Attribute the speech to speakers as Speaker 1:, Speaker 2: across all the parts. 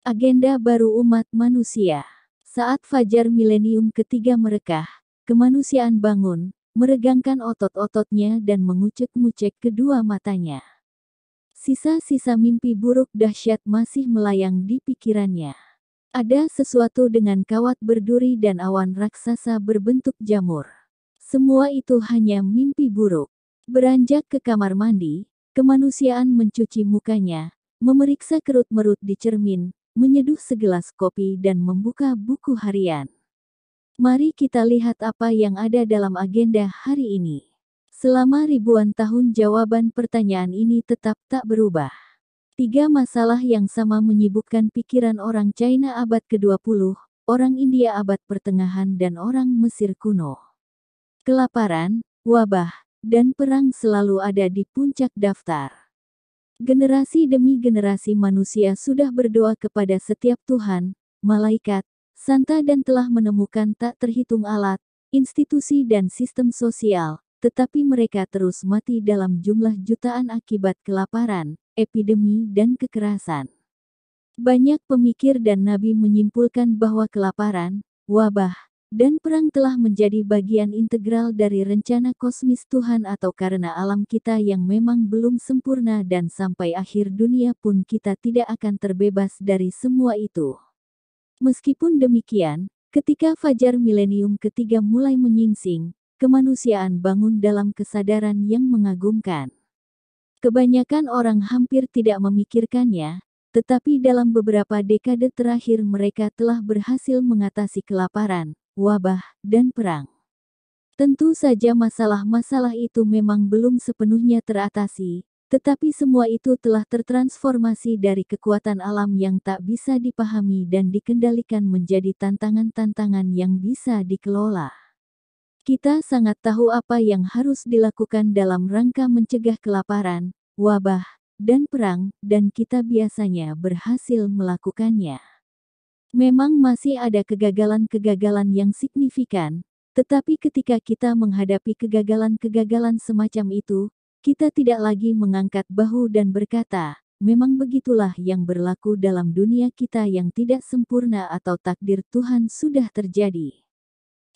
Speaker 1: Agenda baru umat manusia. Saat fajar milenium ketiga merekah, kemanusiaan bangun, meregangkan otot-ototnya dan mengucek mucek kedua matanya. Sisa-sisa mimpi buruk dahsyat masih melayang di pikirannya. Ada sesuatu dengan kawat berduri dan awan raksasa berbentuk jamur. Semua itu hanya mimpi buruk. Beranjak ke kamar mandi, kemanusiaan mencuci mukanya, memeriksa kerut-merut di cermin, menyeduh segelas kopi dan membuka buku harian. Mari kita lihat apa yang ada dalam agenda hari ini. Selama ribuan tahun jawaban pertanyaan ini tetap tak berubah. Tiga masalah yang sama menyibukkan pikiran orang China abad ke-20, orang India abad pertengahan dan orang Mesir kuno. Kelaparan, wabah, dan perang selalu ada di puncak daftar. Generasi demi generasi manusia sudah berdoa kepada setiap Tuhan, malaikat, santa dan telah menemukan tak terhitung alat, institusi dan sistem sosial, tetapi mereka terus mati dalam jumlah jutaan akibat kelaparan, epidemi dan kekerasan. Banyak pemikir dan nabi menyimpulkan bahwa kelaparan, wabah, dan perang telah menjadi bagian integral dari rencana kosmis Tuhan atau karena alam kita yang memang belum sempurna dan sampai akhir dunia pun kita tidak akan terbebas dari semua itu. Meskipun demikian, ketika fajar milenium ketiga mulai menyingsing, kemanusiaan bangun dalam kesadaran yang mengagumkan. Kebanyakan orang hampir tidak memikirkannya, tetapi dalam beberapa dekade terakhir mereka telah berhasil mengatasi kelaparan, wabah, dan perang. Tentu saja masalah-masalah itu memang belum sepenuhnya teratasi, tetapi semua itu telah tertransformasi dari kekuatan alam yang tak bisa dipahami dan dikendalikan menjadi tantangan-tantangan yang bisa dikelola. Kita sangat tahu apa yang harus dilakukan dalam rangka mencegah kelaparan, wabah, dan perang, dan kita biasanya berhasil melakukannya. Memang masih ada kegagalan-kegagalan yang signifikan, tetapi ketika kita menghadapi kegagalan-kegagalan semacam itu, kita tidak lagi mengangkat bahu dan berkata, memang begitulah yang berlaku dalam dunia kita yang tidak sempurna atau takdir Tuhan sudah terjadi.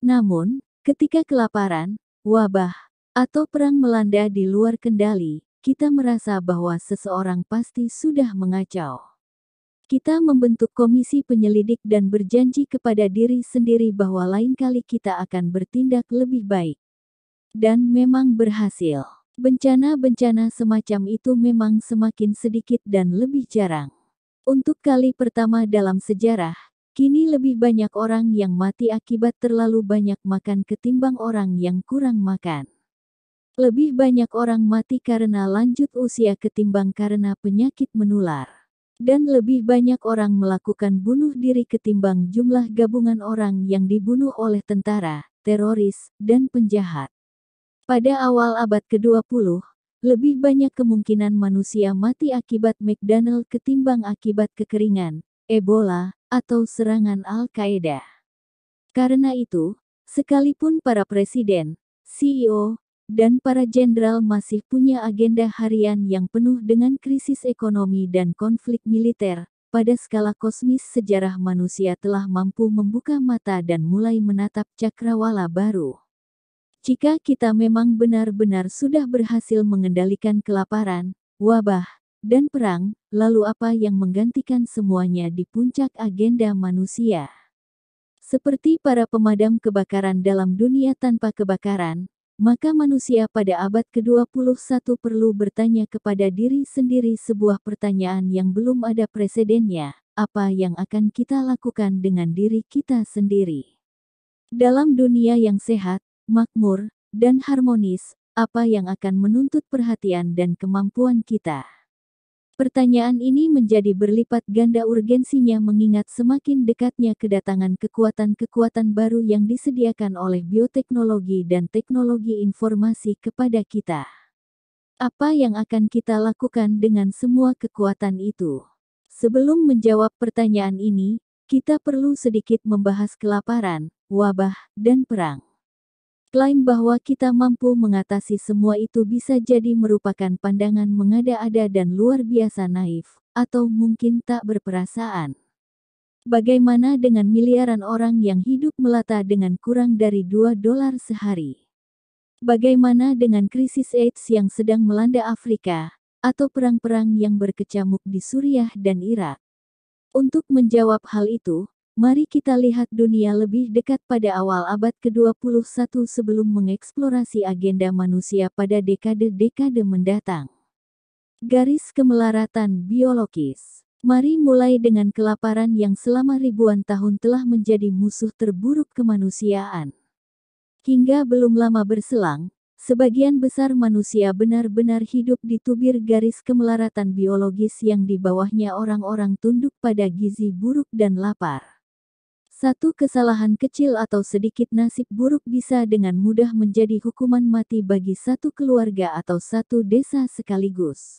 Speaker 1: Namun, ketika kelaparan, wabah, atau perang melanda di luar kendali, kita merasa bahwa seseorang pasti sudah mengacau. Kita membentuk komisi penyelidik dan berjanji kepada diri sendiri bahwa lain kali kita akan bertindak lebih baik. Dan memang berhasil. Bencana-bencana semacam itu memang semakin sedikit dan lebih jarang. Untuk kali pertama dalam sejarah, kini lebih banyak orang yang mati akibat terlalu banyak makan ketimbang orang yang kurang makan. Lebih banyak orang mati karena lanjut usia ketimbang karena penyakit menular. Dan lebih banyak orang melakukan bunuh diri ketimbang jumlah gabungan orang yang dibunuh oleh tentara, teroris, dan penjahat. Pada awal abad ke-20, lebih banyak kemungkinan manusia mati akibat McDonald ketimbang akibat kekeringan, Ebola, atau serangan Al-Qaeda. Karena itu, sekalipun para presiden, CEO, dan para jenderal masih punya agenda harian yang penuh dengan krisis ekonomi dan konflik militer. Pada skala kosmis sejarah manusia telah mampu membuka mata dan mulai menatap cakrawala baru. Jika kita memang benar-benar sudah berhasil mengendalikan kelaparan, wabah, dan perang, lalu apa yang menggantikan semuanya di puncak agenda manusia? Seperti para pemadam kebakaran dalam dunia tanpa kebakaran, maka manusia pada abad ke-21 perlu bertanya kepada diri sendiri sebuah pertanyaan yang belum ada presidennya, apa yang akan kita lakukan dengan diri kita sendiri. Dalam dunia yang sehat, makmur, dan harmonis, apa yang akan menuntut perhatian dan kemampuan kita. Pertanyaan ini menjadi berlipat ganda urgensinya mengingat semakin dekatnya kedatangan kekuatan-kekuatan baru yang disediakan oleh bioteknologi dan teknologi informasi kepada kita. Apa yang akan kita lakukan dengan semua kekuatan itu? Sebelum menjawab pertanyaan ini, kita perlu sedikit membahas kelaparan, wabah, dan perang. Klaim bahwa kita mampu mengatasi semua itu bisa jadi merupakan pandangan mengada-ada dan luar biasa naif, atau mungkin tak berperasaan. Bagaimana dengan miliaran orang yang hidup melata dengan kurang dari 2 dolar sehari? Bagaimana dengan krisis AIDS yang sedang melanda Afrika, atau perang-perang yang berkecamuk di Suriah dan Irak? Untuk menjawab hal itu, Mari kita lihat dunia lebih dekat pada awal abad ke-21 sebelum mengeksplorasi agenda manusia pada dekade-dekade mendatang. Garis kemelaratan biologis. Mari mulai dengan kelaparan yang selama ribuan tahun telah menjadi musuh terburuk kemanusiaan. Hingga belum lama berselang, sebagian besar manusia benar-benar hidup di tubir garis kemelaratan biologis yang di bawahnya orang-orang tunduk pada gizi buruk dan lapar. Satu kesalahan kecil atau sedikit nasib buruk bisa dengan mudah menjadi hukuman mati bagi satu keluarga atau satu desa sekaligus.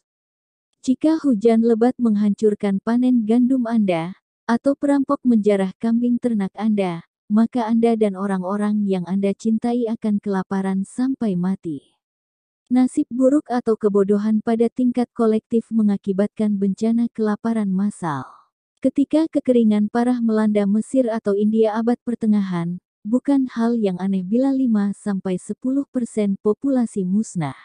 Speaker 1: Jika hujan lebat menghancurkan panen gandum Anda, atau perampok menjarah kambing ternak Anda, maka Anda dan orang-orang yang Anda cintai akan kelaparan sampai mati. Nasib buruk atau kebodohan pada tingkat kolektif mengakibatkan bencana kelaparan massal. Ketika kekeringan parah melanda Mesir atau India abad pertengahan, bukan hal yang aneh bila 5-10% populasi musnah.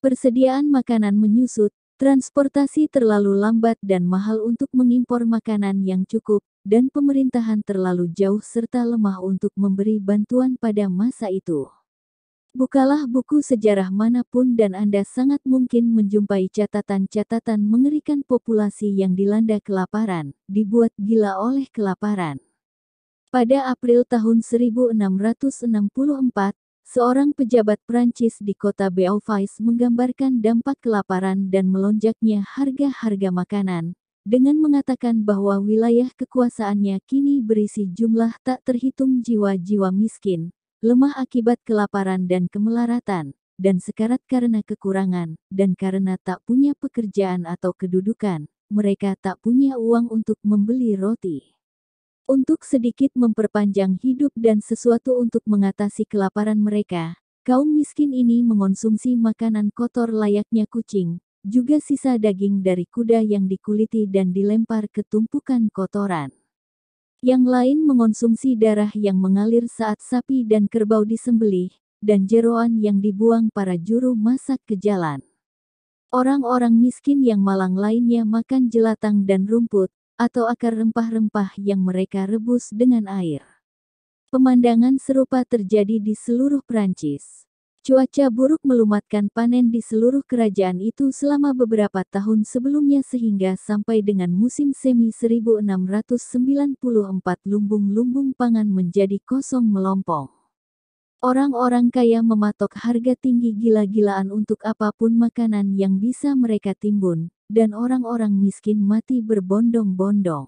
Speaker 1: Persediaan makanan menyusut, transportasi terlalu lambat dan mahal untuk mengimpor makanan yang cukup, dan pemerintahan terlalu jauh serta lemah untuk memberi bantuan pada masa itu. Bukalah buku sejarah manapun dan Anda sangat mungkin menjumpai catatan-catatan mengerikan populasi yang dilanda kelaparan, dibuat gila oleh kelaparan. Pada April tahun 1664, seorang pejabat Prancis di kota Beauvais menggambarkan dampak kelaparan dan melonjaknya harga-harga makanan, dengan mengatakan bahwa wilayah kekuasaannya kini berisi jumlah tak terhitung jiwa-jiwa miskin, lemah akibat kelaparan dan kemelaratan, dan sekarat karena kekurangan, dan karena tak punya pekerjaan atau kedudukan, mereka tak punya uang untuk membeli roti. Untuk sedikit memperpanjang hidup dan sesuatu untuk mengatasi kelaparan mereka, kaum miskin ini mengonsumsi makanan kotor layaknya kucing, juga sisa daging dari kuda yang dikuliti dan dilempar ke tumpukan kotoran. Yang lain mengonsumsi darah yang mengalir saat sapi dan kerbau disembelih, dan jeroan yang dibuang para juru masak ke jalan. Orang-orang miskin yang malang lainnya makan jelatang dan rumput, atau akar rempah-rempah yang mereka rebus dengan air. Pemandangan serupa terjadi di seluruh Perancis. Cuaca buruk melumatkan panen di seluruh kerajaan itu selama beberapa tahun sebelumnya sehingga sampai dengan musim semi 1694 lumbung-lumbung pangan menjadi kosong melompong. Orang-orang kaya mematok harga tinggi gila-gilaan untuk apapun makanan yang bisa mereka timbun, dan orang-orang miskin mati berbondong-bondong.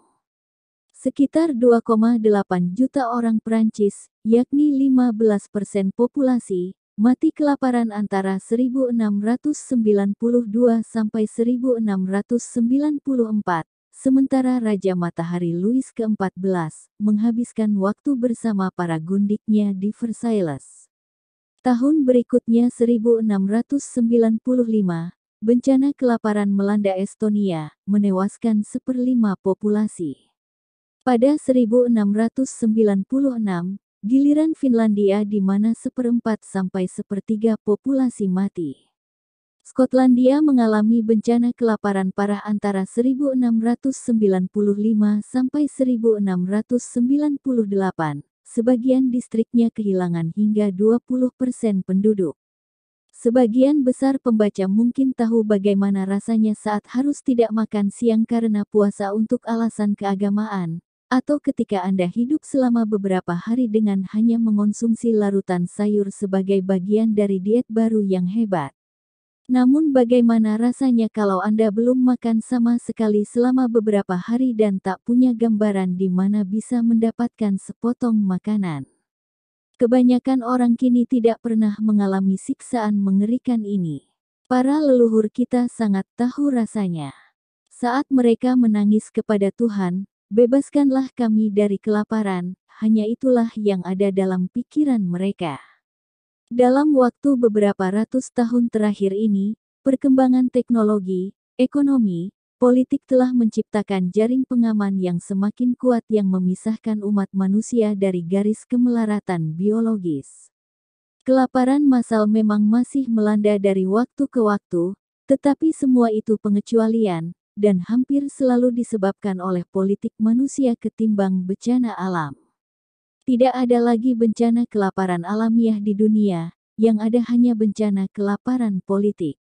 Speaker 1: Sekitar 2,8 juta orang Perancis, yakni 15 persen populasi, Mati kelaparan antara 1692 sampai 1694, sementara Raja Matahari Louis ke-14 menghabiskan waktu bersama para gundiknya di Versailles. Tahun berikutnya 1695, bencana kelaparan melanda Estonia, menewaskan seperlima populasi. Pada 1696, Giliran Finlandia di mana seperempat sampai sepertiga populasi mati. Skotlandia mengalami bencana kelaparan parah antara 1695 sampai 1698. Sebagian distriknya kehilangan hingga 20% penduduk. Sebagian besar pembaca mungkin tahu bagaimana rasanya saat harus tidak makan siang karena puasa untuk alasan keagamaan, atau ketika Anda hidup selama beberapa hari dengan hanya mengonsumsi larutan sayur sebagai bagian dari diet baru yang hebat. Namun bagaimana rasanya kalau Anda belum makan sama sekali selama beberapa hari dan tak punya gambaran di mana bisa mendapatkan sepotong makanan? Kebanyakan orang kini tidak pernah mengalami siksaan mengerikan ini. Para leluhur kita sangat tahu rasanya. Saat mereka menangis kepada Tuhan, Bebaskanlah kami dari kelaparan, hanya itulah yang ada dalam pikiran mereka. Dalam waktu beberapa ratus tahun terakhir ini, perkembangan teknologi, ekonomi, politik telah menciptakan jaring pengaman yang semakin kuat yang memisahkan umat manusia dari garis kemelaratan biologis. Kelaparan massal memang masih melanda dari waktu ke waktu, tetapi semua itu pengecualian, dan hampir selalu disebabkan oleh politik manusia ketimbang bencana alam. Tidak ada lagi bencana kelaparan alamiah di dunia, yang ada hanya bencana kelaparan politik.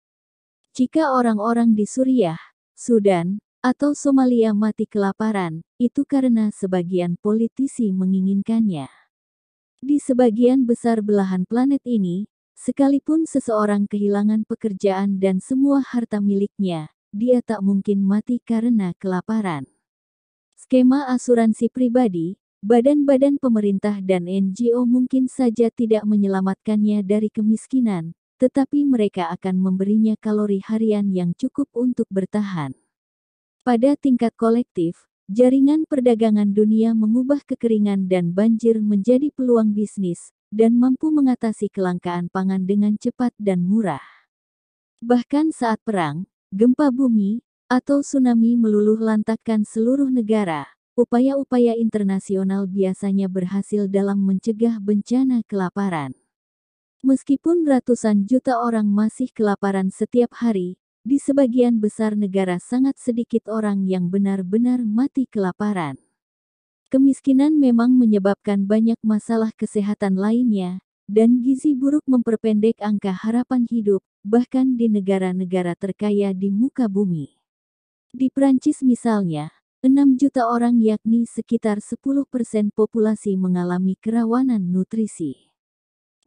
Speaker 1: Jika orang-orang di Suriah, Sudan, atau Somalia mati kelaparan, itu karena sebagian politisi menginginkannya. Di sebagian besar belahan planet ini, sekalipun seseorang kehilangan pekerjaan dan semua harta miliknya, dia tak mungkin mati karena kelaparan. Skema asuransi pribadi, badan-badan pemerintah dan NGO mungkin saja tidak menyelamatkannya dari kemiskinan, tetapi mereka akan memberinya kalori harian yang cukup untuk bertahan. Pada tingkat kolektif, jaringan perdagangan dunia mengubah kekeringan dan banjir menjadi peluang bisnis, dan mampu mengatasi kelangkaan pangan dengan cepat dan murah. Bahkan saat perang, gempa bumi, atau tsunami meluluh lantakan seluruh negara, upaya-upaya internasional biasanya berhasil dalam mencegah bencana kelaparan. Meskipun ratusan juta orang masih kelaparan setiap hari, di sebagian besar negara sangat sedikit orang yang benar-benar mati kelaparan. Kemiskinan memang menyebabkan banyak masalah kesehatan lainnya, dan gizi buruk memperpendek angka harapan hidup, bahkan di negara-negara terkaya di muka bumi. Di Prancis misalnya, 6 juta orang yakni sekitar 10 persen populasi mengalami kerawanan nutrisi.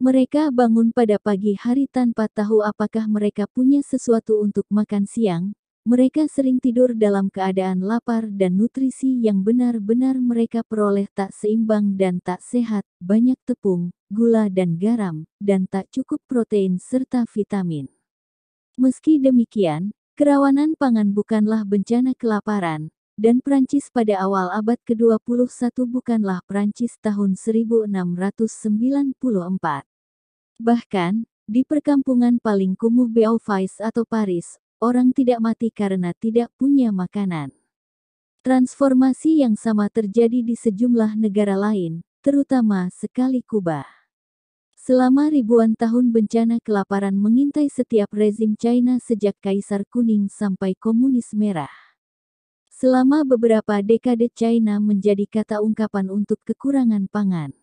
Speaker 1: Mereka bangun pada pagi hari tanpa tahu apakah mereka punya sesuatu untuk makan siang, mereka sering tidur dalam keadaan lapar dan nutrisi yang benar-benar mereka peroleh tak seimbang dan tak sehat, banyak tepung, gula dan garam, dan tak cukup protein serta vitamin. Meski demikian, kerawanan pangan bukanlah bencana kelaparan, dan Prancis pada awal abad ke-21 bukanlah Prancis tahun 1694. Bahkan, di perkampungan paling kumuh Beauvais atau Paris, orang tidak mati karena tidak punya makanan. Transformasi yang sama terjadi di sejumlah negara lain, terutama sekali Kuba. Selama ribuan tahun bencana kelaparan mengintai setiap rezim China sejak Kaisar Kuning sampai Komunis Merah. Selama beberapa dekade China menjadi kata ungkapan untuk kekurangan pangan.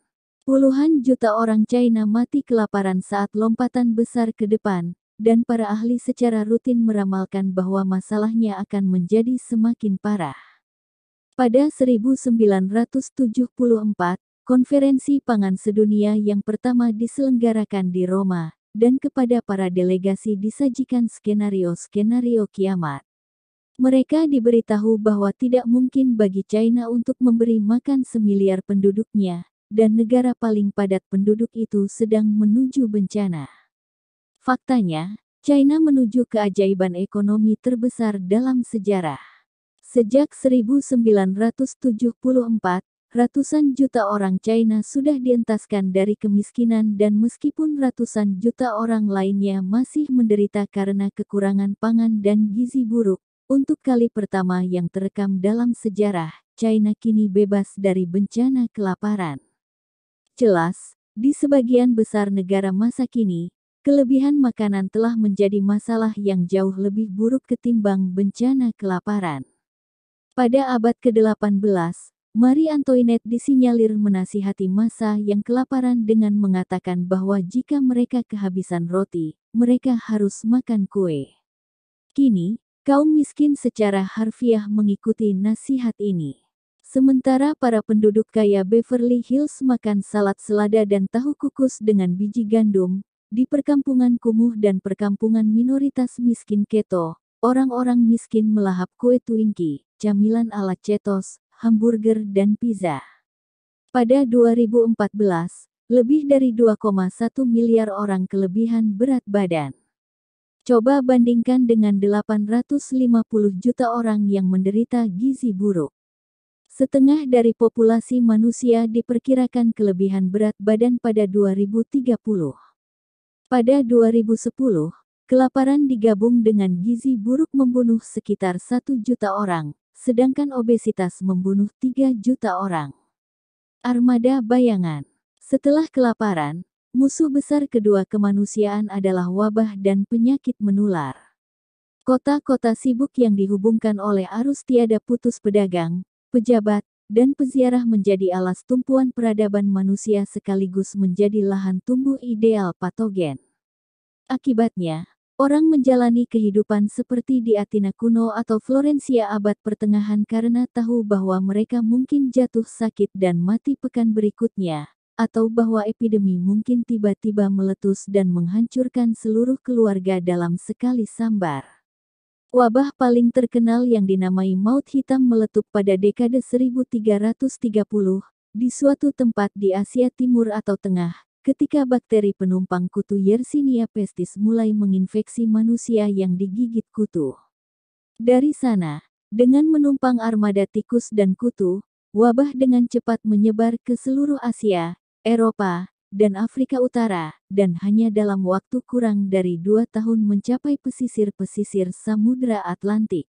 Speaker 1: Puluhan juta orang China mati kelaparan saat lompatan besar ke depan, dan para ahli secara rutin meramalkan bahwa masalahnya akan menjadi semakin parah. Pada 1974, konferensi pangan sedunia yang pertama diselenggarakan di Roma, dan kepada para delegasi disajikan skenario-skenario kiamat. Mereka diberitahu bahwa tidak mungkin bagi China untuk memberi makan semiliar penduduknya, dan negara paling padat penduduk itu sedang menuju bencana. Faktanya, China menuju keajaiban ekonomi terbesar dalam sejarah. Sejak 1974, ratusan juta orang China sudah dientaskan dari kemiskinan dan meskipun ratusan juta orang lainnya masih menderita karena kekurangan pangan dan gizi buruk, untuk kali pertama yang terekam dalam sejarah, China kini bebas dari bencana kelaparan. Jelas, di sebagian besar negara masa kini, kelebihan makanan telah menjadi masalah yang jauh lebih buruk ketimbang bencana kelaparan. Pada abad ke-18, Marie Antoinette disinyalir menasihati masa yang kelaparan dengan mengatakan bahwa jika mereka kehabisan roti, mereka harus makan kue. Kini, kaum miskin secara harfiah mengikuti nasihat ini. Sementara para penduduk kaya Beverly Hills makan salad selada dan tahu kukus dengan biji gandum, di perkampungan kumuh dan perkampungan minoritas miskin keto, orang-orang miskin melahap kue Twinkie, camilan ala cetos, hamburger dan pizza. Pada 2014, lebih dari 2,1 miliar orang kelebihan berat badan. Coba bandingkan dengan 850 juta orang yang menderita gizi buruk. Setengah dari populasi manusia diperkirakan kelebihan berat badan pada 2030. Pada 2010, kelaparan digabung dengan gizi buruk membunuh sekitar 1 juta orang, sedangkan obesitas membunuh 3 juta orang. Armada bayangan. Setelah kelaparan, musuh besar kedua kemanusiaan adalah wabah dan penyakit menular. Kota-kota sibuk yang dihubungkan oleh arus tiada putus pedagang, pejabat, dan peziarah menjadi alas tumpuan peradaban manusia sekaligus menjadi lahan tumbuh ideal patogen. Akibatnya, Orang menjalani kehidupan seperti di Athena kuno atau Florencia abad pertengahan karena tahu bahwa mereka mungkin jatuh sakit dan mati pekan berikutnya, atau bahwa epidemi mungkin tiba-tiba meletus dan menghancurkan seluruh keluarga dalam sekali sambar. Wabah paling terkenal yang dinamai maut hitam meletup pada dekade 1330, di suatu tempat di Asia Timur atau Tengah, ketika bakteri penumpang kutu Yersinia pestis mulai menginfeksi manusia yang digigit kutu. Dari sana, dengan menumpang armada tikus dan kutu, wabah dengan cepat menyebar ke seluruh Asia, Eropa, dan Afrika Utara, dan hanya dalam waktu kurang dari dua tahun mencapai pesisir-pesisir Samudra Atlantik.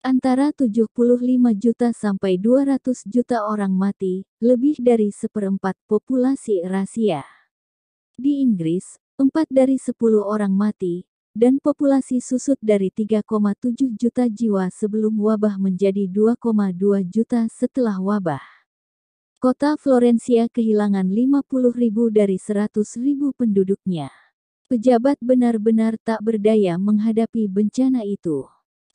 Speaker 1: Antara 75 juta sampai 200 juta orang mati, lebih dari seperempat populasi rahasia. Di Inggris, 4 dari 10 orang mati, dan populasi susut dari 3,7 juta jiwa sebelum wabah menjadi 2,2 juta setelah wabah. Kota Florencia kehilangan 50 ribu dari 100 ribu penduduknya. Pejabat benar-benar tak berdaya menghadapi bencana itu.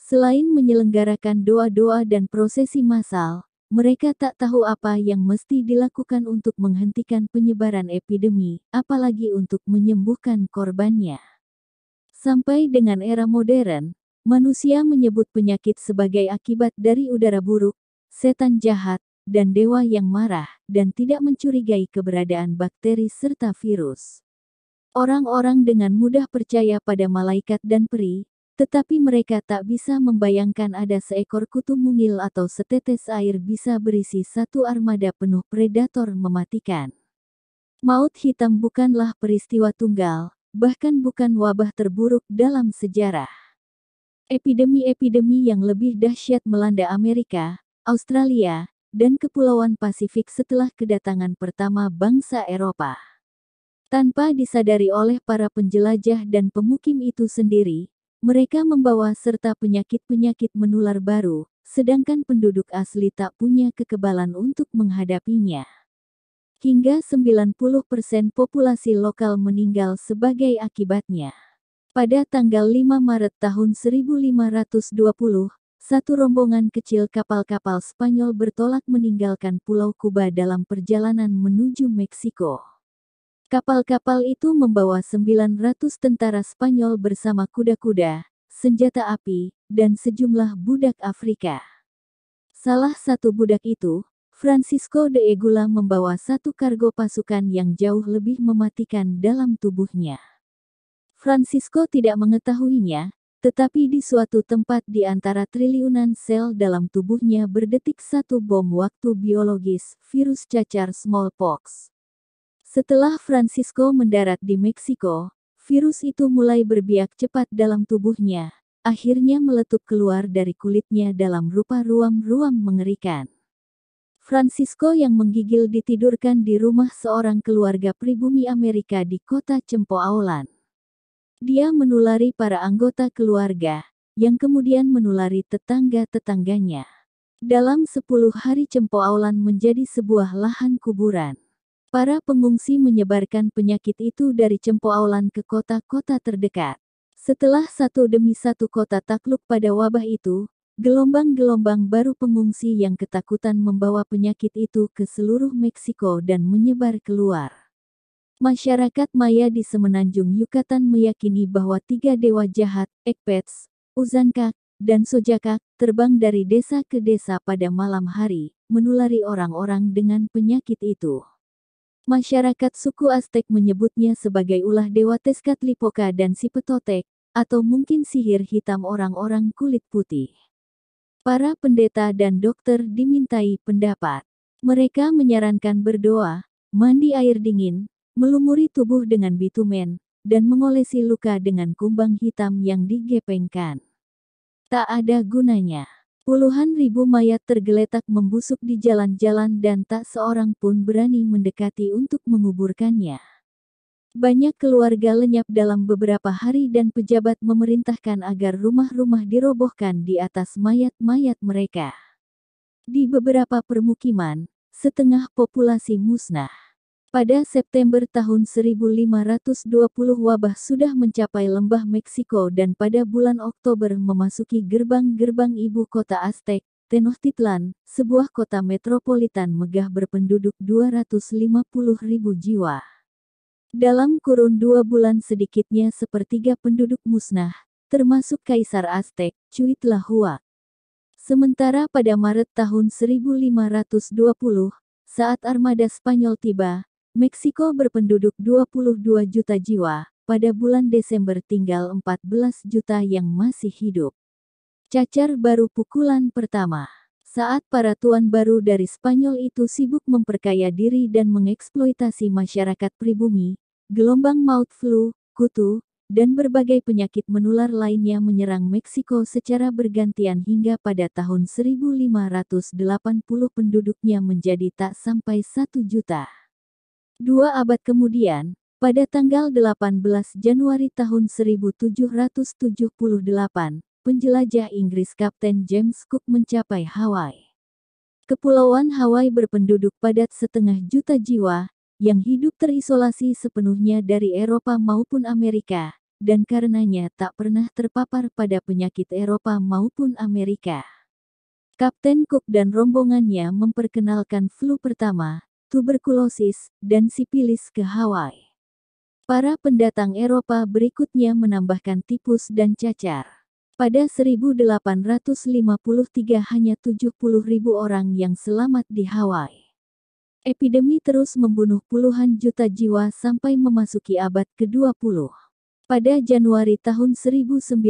Speaker 1: Selain menyelenggarakan doa-doa dan prosesi massal, mereka tak tahu apa yang mesti dilakukan untuk menghentikan penyebaran epidemi, apalagi untuk menyembuhkan korbannya. Sampai dengan era modern, manusia menyebut penyakit sebagai akibat dari udara buruk, setan jahat, dan dewa yang marah dan tidak mencurigai keberadaan bakteri serta virus. Orang-orang dengan mudah percaya pada malaikat dan peri, tetapi mereka tak bisa membayangkan ada seekor kutu mungil atau setetes air bisa berisi satu armada penuh predator mematikan. Maut hitam bukanlah peristiwa tunggal, bahkan bukan wabah terburuk dalam sejarah. Epidemi-epidemi yang lebih dahsyat melanda Amerika, Australia, dan Kepulauan Pasifik setelah kedatangan pertama bangsa Eropa. Tanpa disadari oleh para penjelajah dan pemukim itu sendiri, mereka membawa serta penyakit-penyakit menular baru, sedangkan penduduk asli tak punya kekebalan untuk menghadapinya. Hingga 90% populasi lokal meninggal sebagai akibatnya. Pada tanggal 5 Maret tahun 1520, satu rombongan kecil kapal-kapal Spanyol bertolak meninggalkan Pulau Kuba dalam perjalanan menuju Meksiko. Kapal-kapal itu membawa 900 tentara Spanyol bersama kuda-kuda, senjata api, dan sejumlah budak Afrika. Salah satu budak itu, Francisco de Egula membawa satu kargo pasukan yang jauh lebih mematikan dalam tubuhnya. Francisco tidak mengetahuinya, tetapi di suatu tempat di antara triliunan sel dalam tubuhnya berdetik satu bom waktu biologis virus cacar smallpox. Setelah Francisco mendarat di Meksiko, virus itu mulai berbiak cepat dalam tubuhnya, akhirnya meletup keluar dari kulitnya dalam rupa ruam-ruam mengerikan. Francisco yang menggigil ditidurkan di rumah seorang keluarga pribumi Amerika di kota Cempo Aulan. Dia menulari para anggota keluarga, yang kemudian menulari tetangga-tetangganya. Dalam sepuluh hari Cempo Aulan menjadi sebuah lahan kuburan. Para pengungsi menyebarkan penyakit itu dari cempoaulan ke kota-kota terdekat. Setelah satu demi satu kota takluk pada wabah itu, gelombang-gelombang baru pengungsi yang ketakutan membawa penyakit itu ke seluruh Meksiko dan menyebar keluar. Masyarakat Maya di semenanjung Yucatan meyakini bahwa tiga dewa jahat, Ekpets, Uzankak, dan Sojakak, terbang dari desa ke desa pada malam hari, menulari orang-orang dengan penyakit itu. Masyarakat suku Aztek menyebutnya sebagai ulah dewa Tezcatlipoca dan Sipetotek, atau mungkin sihir hitam orang-orang kulit putih. Para pendeta dan dokter dimintai pendapat. Mereka menyarankan berdoa, mandi air dingin, melumuri tubuh dengan bitumen, dan mengolesi luka dengan kumbang hitam yang digepengkan. Tak ada gunanya. Puluhan ribu mayat tergeletak membusuk di jalan-jalan dan tak seorang pun berani mendekati untuk menguburkannya. Banyak keluarga lenyap dalam beberapa hari dan pejabat memerintahkan agar rumah-rumah dirobohkan di atas mayat-mayat mereka. Di beberapa permukiman, setengah populasi musnah. Pada September tahun 1520 wabah sudah mencapai lembah Meksiko dan pada bulan Oktober memasuki gerbang-gerbang ibu kota Aztec, Tenochtitlan, sebuah kota metropolitan megah berpenduduk 250 ribu jiwa. Dalam kurun dua bulan sedikitnya sepertiga penduduk musnah, termasuk Kaisar Aztec, Cuitlahuac. Sementara pada Maret tahun 1520, saat armada Spanyol tiba, Meksiko berpenduduk 22 juta jiwa, pada bulan Desember tinggal 14 juta yang masih hidup. Cacar baru pukulan pertama. Saat para tuan baru dari Spanyol itu sibuk memperkaya diri dan mengeksploitasi masyarakat pribumi, gelombang maut flu, kutu, dan berbagai penyakit menular lainnya menyerang Meksiko secara bergantian hingga pada tahun 1580 penduduknya menjadi tak sampai 1 juta. Dua abad kemudian, pada tanggal 18 Januari tahun 1778, penjelajah Inggris Kapten James Cook mencapai Hawaii. Kepulauan Hawaii berpenduduk padat setengah juta jiwa, yang hidup terisolasi sepenuhnya dari Eropa maupun Amerika, dan karenanya tak pernah terpapar pada penyakit Eropa maupun Amerika. Kapten Cook dan rombongannya memperkenalkan flu pertama, tuberkulosis, dan sipilis ke Hawaii. Para pendatang Eropa berikutnya menambahkan tipus dan cacar. Pada 1853 hanya 70.000 orang yang selamat di Hawaii. Epidemi terus membunuh puluhan juta jiwa sampai memasuki abad ke-20. Pada Januari tahun 1918,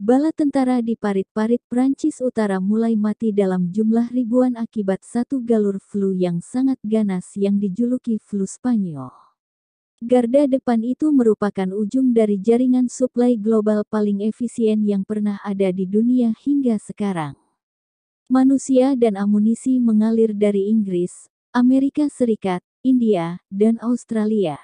Speaker 1: Bala tentara di parit-parit Prancis Utara mulai mati dalam jumlah ribuan akibat satu galur flu yang sangat ganas yang dijuluki flu Spanyol. Garda depan itu merupakan ujung dari jaringan suplai global paling efisien yang pernah ada di dunia hingga sekarang. Manusia dan amunisi mengalir dari Inggris, Amerika Serikat, India, dan Australia.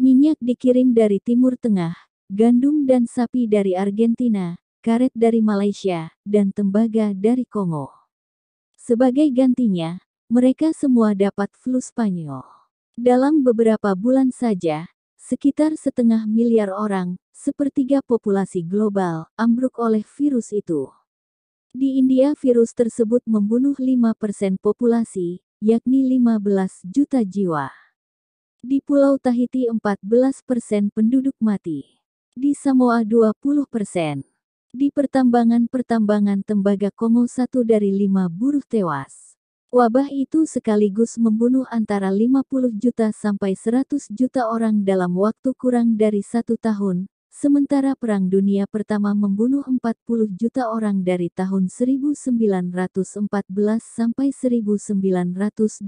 Speaker 1: Minyak dikirim dari Timur Tengah, gandum dan sapi dari Argentina, karet dari Malaysia, dan tembaga dari Kongo. Sebagai gantinya, mereka semua dapat flu Spanyol. Dalam beberapa bulan saja, sekitar setengah miliar orang, sepertiga populasi global, ambruk oleh virus itu. Di India virus tersebut membunuh 5% populasi, yakni 15 juta jiwa. Di Pulau Tahiti 14% penduduk mati. Di Samoa 20 persen. Di pertambangan-pertambangan tembaga Kongo satu dari lima buruh tewas. Wabah itu sekaligus membunuh antara 50 juta sampai 100 juta orang dalam waktu kurang dari satu tahun, sementara Perang Dunia Pertama membunuh 40 juta orang dari tahun 1914 sampai 1918.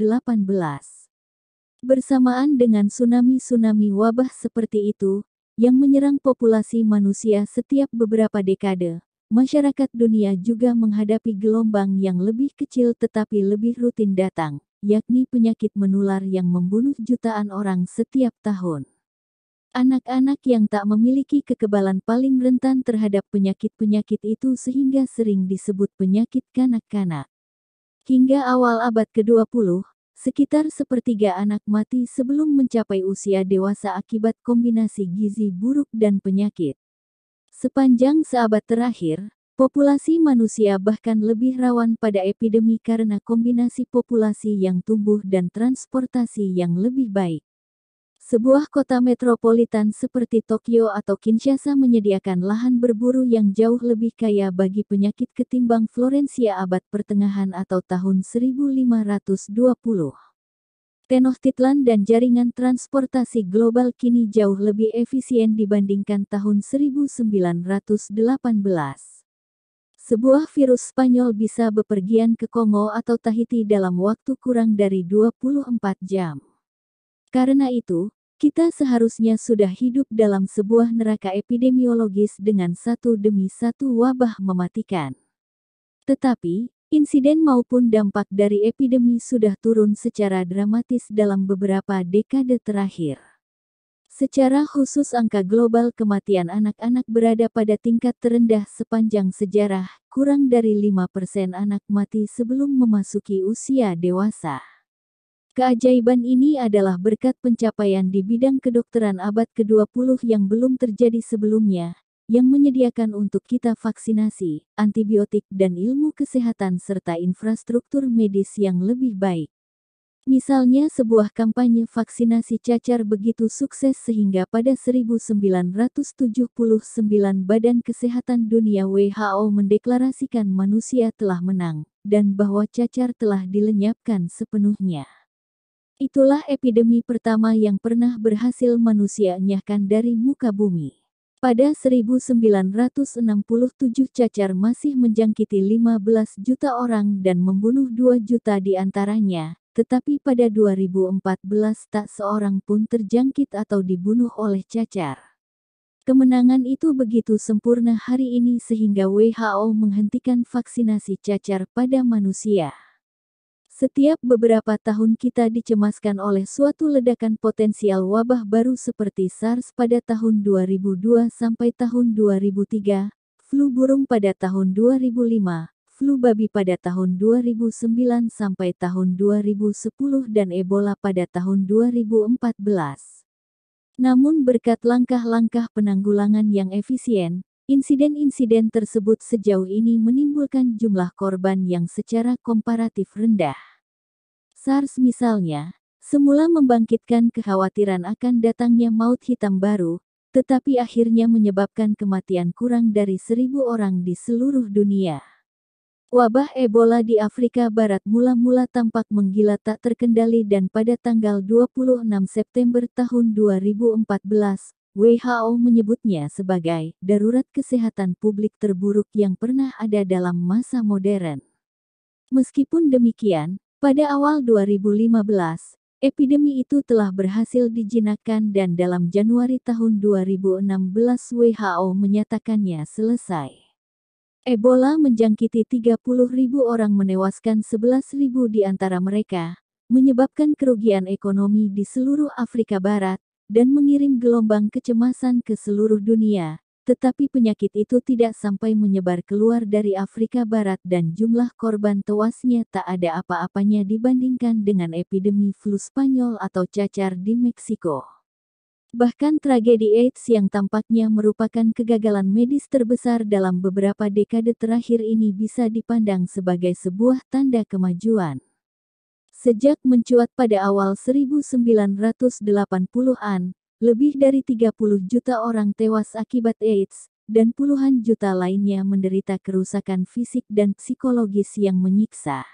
Speaker 1: Bersamaan dengan tsunami-tsunami wabah seperti itu, yang menyerang populasi manusia setiap beberapa dekade, masyarakat dunia juga menghadapi gelombang yang lebih kecil tetapi lebih rutin datang, yakni penyakit menular yang membunuh jutaan orang setiap tahun. Anak-anak yang tak memiliki kekebalan paling rentan terhadap penyakit-penyakit itu sehingga sering disebut penyakit kanak-kanak. Hingga awal abad ke-20, Sekitar sepertiga anak mati sebelum mencapai usia dewasa akibat kombinasi gizi buruk dan penyakit. Sepanjang seabad terakhir, populasi manusia bahkan lebih rawan pada epidemi karena kombinasi populasi yang tumbuh dan transportasi yang lebih baik. Sebuah kota metropolitan seperti Tokyo atau Kinshasa menyediakan lahan berburu yang jauh lebih kaya bagi penyakit ketimbang Florencia abad pertengahan atau tahun 1520. Tenochtitlan dan jaringan transportasi global kini jauh lebih efisien dibandingkan tahun 1918. Sebuah virus Spanyol bisa bepergian ke Kongo atau Tahiti dalam waktu kurang dari 24 jam. Karena itu, kita seharusnya sudah hidup dalam sebuah neraka epidemiologis dengan satu demi satu wabah mematikan. Tetapi, insiden maupun dampak dari epidemi sudah turun secara dramatis dalam beberapa dekade terakhir. Secara khusus angka global kematian anak-anak berada pada tingkat terendah sepanjang sejarah, kurang dari 5% anak mati sebelum memasuki usia dewasa. Keajaiban ini adalah berkat pencapaian di bidang kedokteran abad ke-20 yang belum terjadi sebelumnya, yang menyediakan untuk kita vaksinasi, antibiotik dan ilmu kesehatan serta infrastruktur medis yang lebih baik. Misalnya sebuah kampanye vaksinasi cacar begitu sukses sehingga pada 1979 Badan Kesehatan Dunia WHO mendeklarasikan manusia telah menang, dan bahwa cacar telah dilenyapkan sepenuhnya. Itulah epidemi pertama yang pernah berhasil manusia nyahkan dari muka bumi. Pada 1967 cacar masih menjangkiti 15 juta orang dan membunuh 2 juta di antaranya, tetapi pada 2014 tak seorang pun terjangkit atau dibunuh oleh cacar. Kemenangan itu begitu sempurna hari ini sehingga WHO menghentikan vaksinasi cacar pada manusia. Setiap beberapa tahun kita dicemaskan oleh suatu ledakan potensial wabah baru seperti SARS pada tahun 2002 sampai tahun 2003, flu burung pada tahun 2005, flu babi pada tahun 2009 sampai tahun 2010 dan Ebola pada tahun 2014. Namun berkat langkah-langkah penanggulangan yang efisien, Insiden-insiden tersebut sejauh ini menimbulkan jumlah korban yang secara komparatif rendah. SARS misalnya, semula membangkitkan kekhawatiran akan datangnya maut hitam baru, tetapi akhirnya menyebabkan kematian kurang dari seribu orang di seluruh dunia. Wabah Ebola di Afrika Barat mula-mula tampak menggila tak terkendali dan pada tanggal 26 September tahun 2014, WHO menyebutnya sebagai darurat kesehatan publik terburuk yang pernah ada dalam masa modern. Meskipun demikian, pada awal 2015, epidemi itu telah berhasil dijinakkan dan dalam Januari tahun 2016 WHO menyatakannya selesai. Ebola menjangkiti 30.000 orang menewaskan 11.000 di antara mereka, menyebabkan kerugian ekonomi di seluruh Afrika Barat, dan mengirim gelombang kecemasan ke seluruh dunia, tetapi penyakit itu tidak sampai menyebar keluar dari Afrika Barat dan jumlah korban tewasnya tak ada apa-apanya dibandingkan dengan epidemi flu Spanyol atau cacar di Meksiko. Bahkan tragedi AIDS yang tampaknya merupakan kegagalan medis terbesar dalam beberapa dekade terakhir ini bisa dipandang sebagai sebuah tanda kemajuan. Sejak mencuat pada awal 1980-an, lebih dari 30 juta orang tewas akibat AIDS, dan puluhan juta lainnya menderita kerusakan fisik dan psikologis yang menyiksa.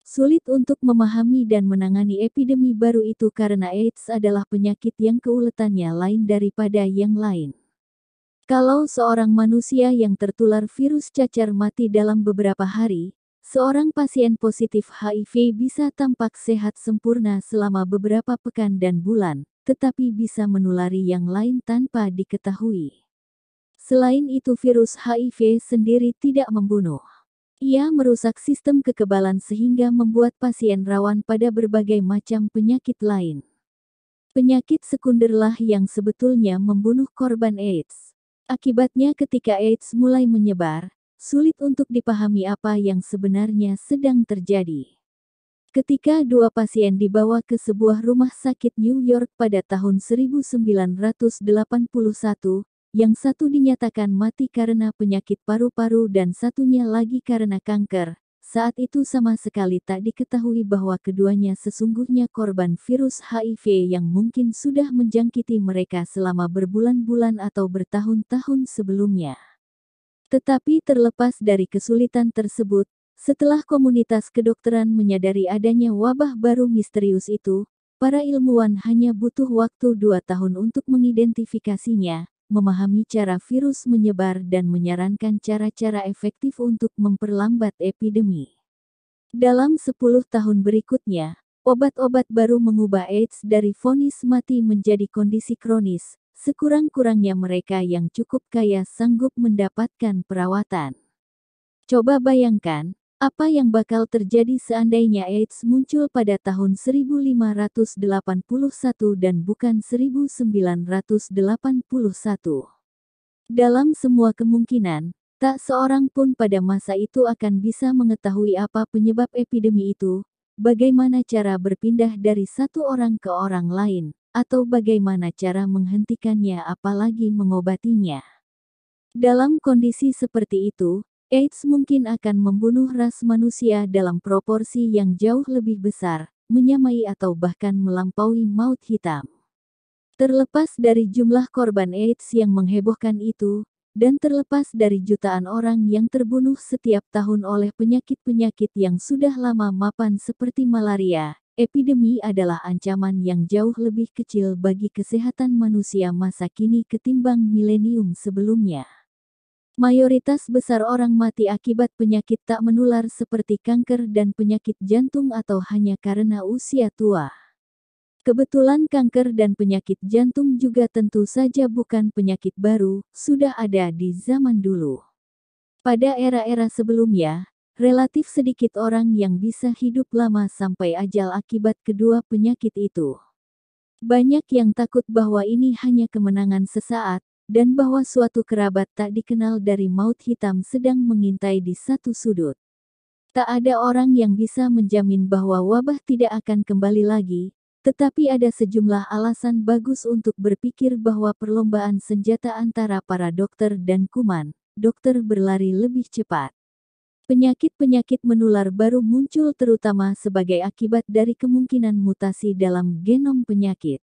Speaker 1: Sulit untuk memahami dan menangani epidemi baru itu karena AIDS adalah penyakit yang keuletannya lain daripada yang lain. Kalau seorang manusia yang tertular virus cacar mati dalam beberapa hari, Seorang pasien positif HIV bisa tampak sehat sempurna selama beberapa pekan dan bulan, tetapi bisa menulari yang lain tanpa diketahui. Selain itu, virus HIV sendiri tidak membunuh. Ia merusak sistem kekebalan sehingga membuat pasien rawan pada berbagai macam penyakit lain. Penyakit sekunderlah yang sebetulnya membunuh korban AIDS. Akibatnya ketika AIDS mulai menyebar, sulit untuk dipahami apa yang sebenarnya sedang terjadi. Ketika dua pasien dibawa ke sebuah rumah sakit New York pada tahun 1981, yang satu dinyatakan mati karena penyakit paru-paru dan satunya lagi karena kanker, saat itu sama sekali tak diketahui bahwa keduanya sesungguhnya korban virus HIV yang mungkin sudah menjangkiti mereka selama berbulan-bulan atau bertahun-tahun sebelumnya. Tetapi terlepas dari kesulitan tersebut, setelah komunitas kedokteran menyadari adanya wabah baru misterius itu, para ilmuwan hanya butuh waktu dua tahun untuk mengidentifikasinya, memahami cara virus menyebar dan menyarankan cara-cara efektif untuk memperlambat epidemi. Dalam 10 tahun berikutnya, obat-obat baru mengubah AIDS dari vonis mati menjadi kondisi kronis, sekurang-kurangnya mereka yang cukup kaya sanggup mendapatkan perawatan. Coba bayangkan, apa yang bakal terjadi seandainya AIDS muncul pada tahun 1581 dan bukan 1981? Dalam semua kemungkinan, tak seorang pun pada masa itu akan bisa mengetahui apa penyebab epidemi itu, bagaimana cara berpindah dari satu orang ke orang lain, atau bagaimana cara menghentikannya apalagi mengobatinya. Dalam kondisi seperti itu, AIDS mungkin akan membunuh ras manusia dalam proporsi yang jauh lebih besar, menyamai atau bahkan melampaui maut hitam. Terlepas dari jumlah korban AIDS yang menghebohkan itu, dan terlepas dari jutaan orang yang terbunuh setiap tahun oleh penyakit-penyakit yang sudah lama mapan seperti malaria, Epidemi adalah ancaman yang jauh lebih kecil bagi kesehatan manusia masa kini ketimbang milenium sebelumnya. Mayoritas besar orang mati akibat penyakit tak menular seperti kanker dan penyakit jantung atau hanya karena usia tua. Kebetulan kanker dan penyakit jantung juga tentu saja bukan penyakit baru, sudah ada di zaman dulu. Pada era-era sebelumnya, relatif sedikit orang yang bisa hidup lama sampai ajal akibat kedua penyakit itu. Banyak yang takut bahwa ini hanya kemenangan sesaat, dan bahwa suatu kerabat tak dikenal dari maut hitam sedang mengintai di satu sudut. Tak ada orang yang bisa menjamin bahwa wabah tidak akan kembali lagi, tetapi ada sejumlah alasan bagus untuk berpikir bahwa perlombaan senjata antara para dokter dan kuman, dokter berlari lebih cepat. Penyakit-penyakit menular baru muncul terutama sebagai akibat dari kemungkinan mutasi dalam genom penyakit.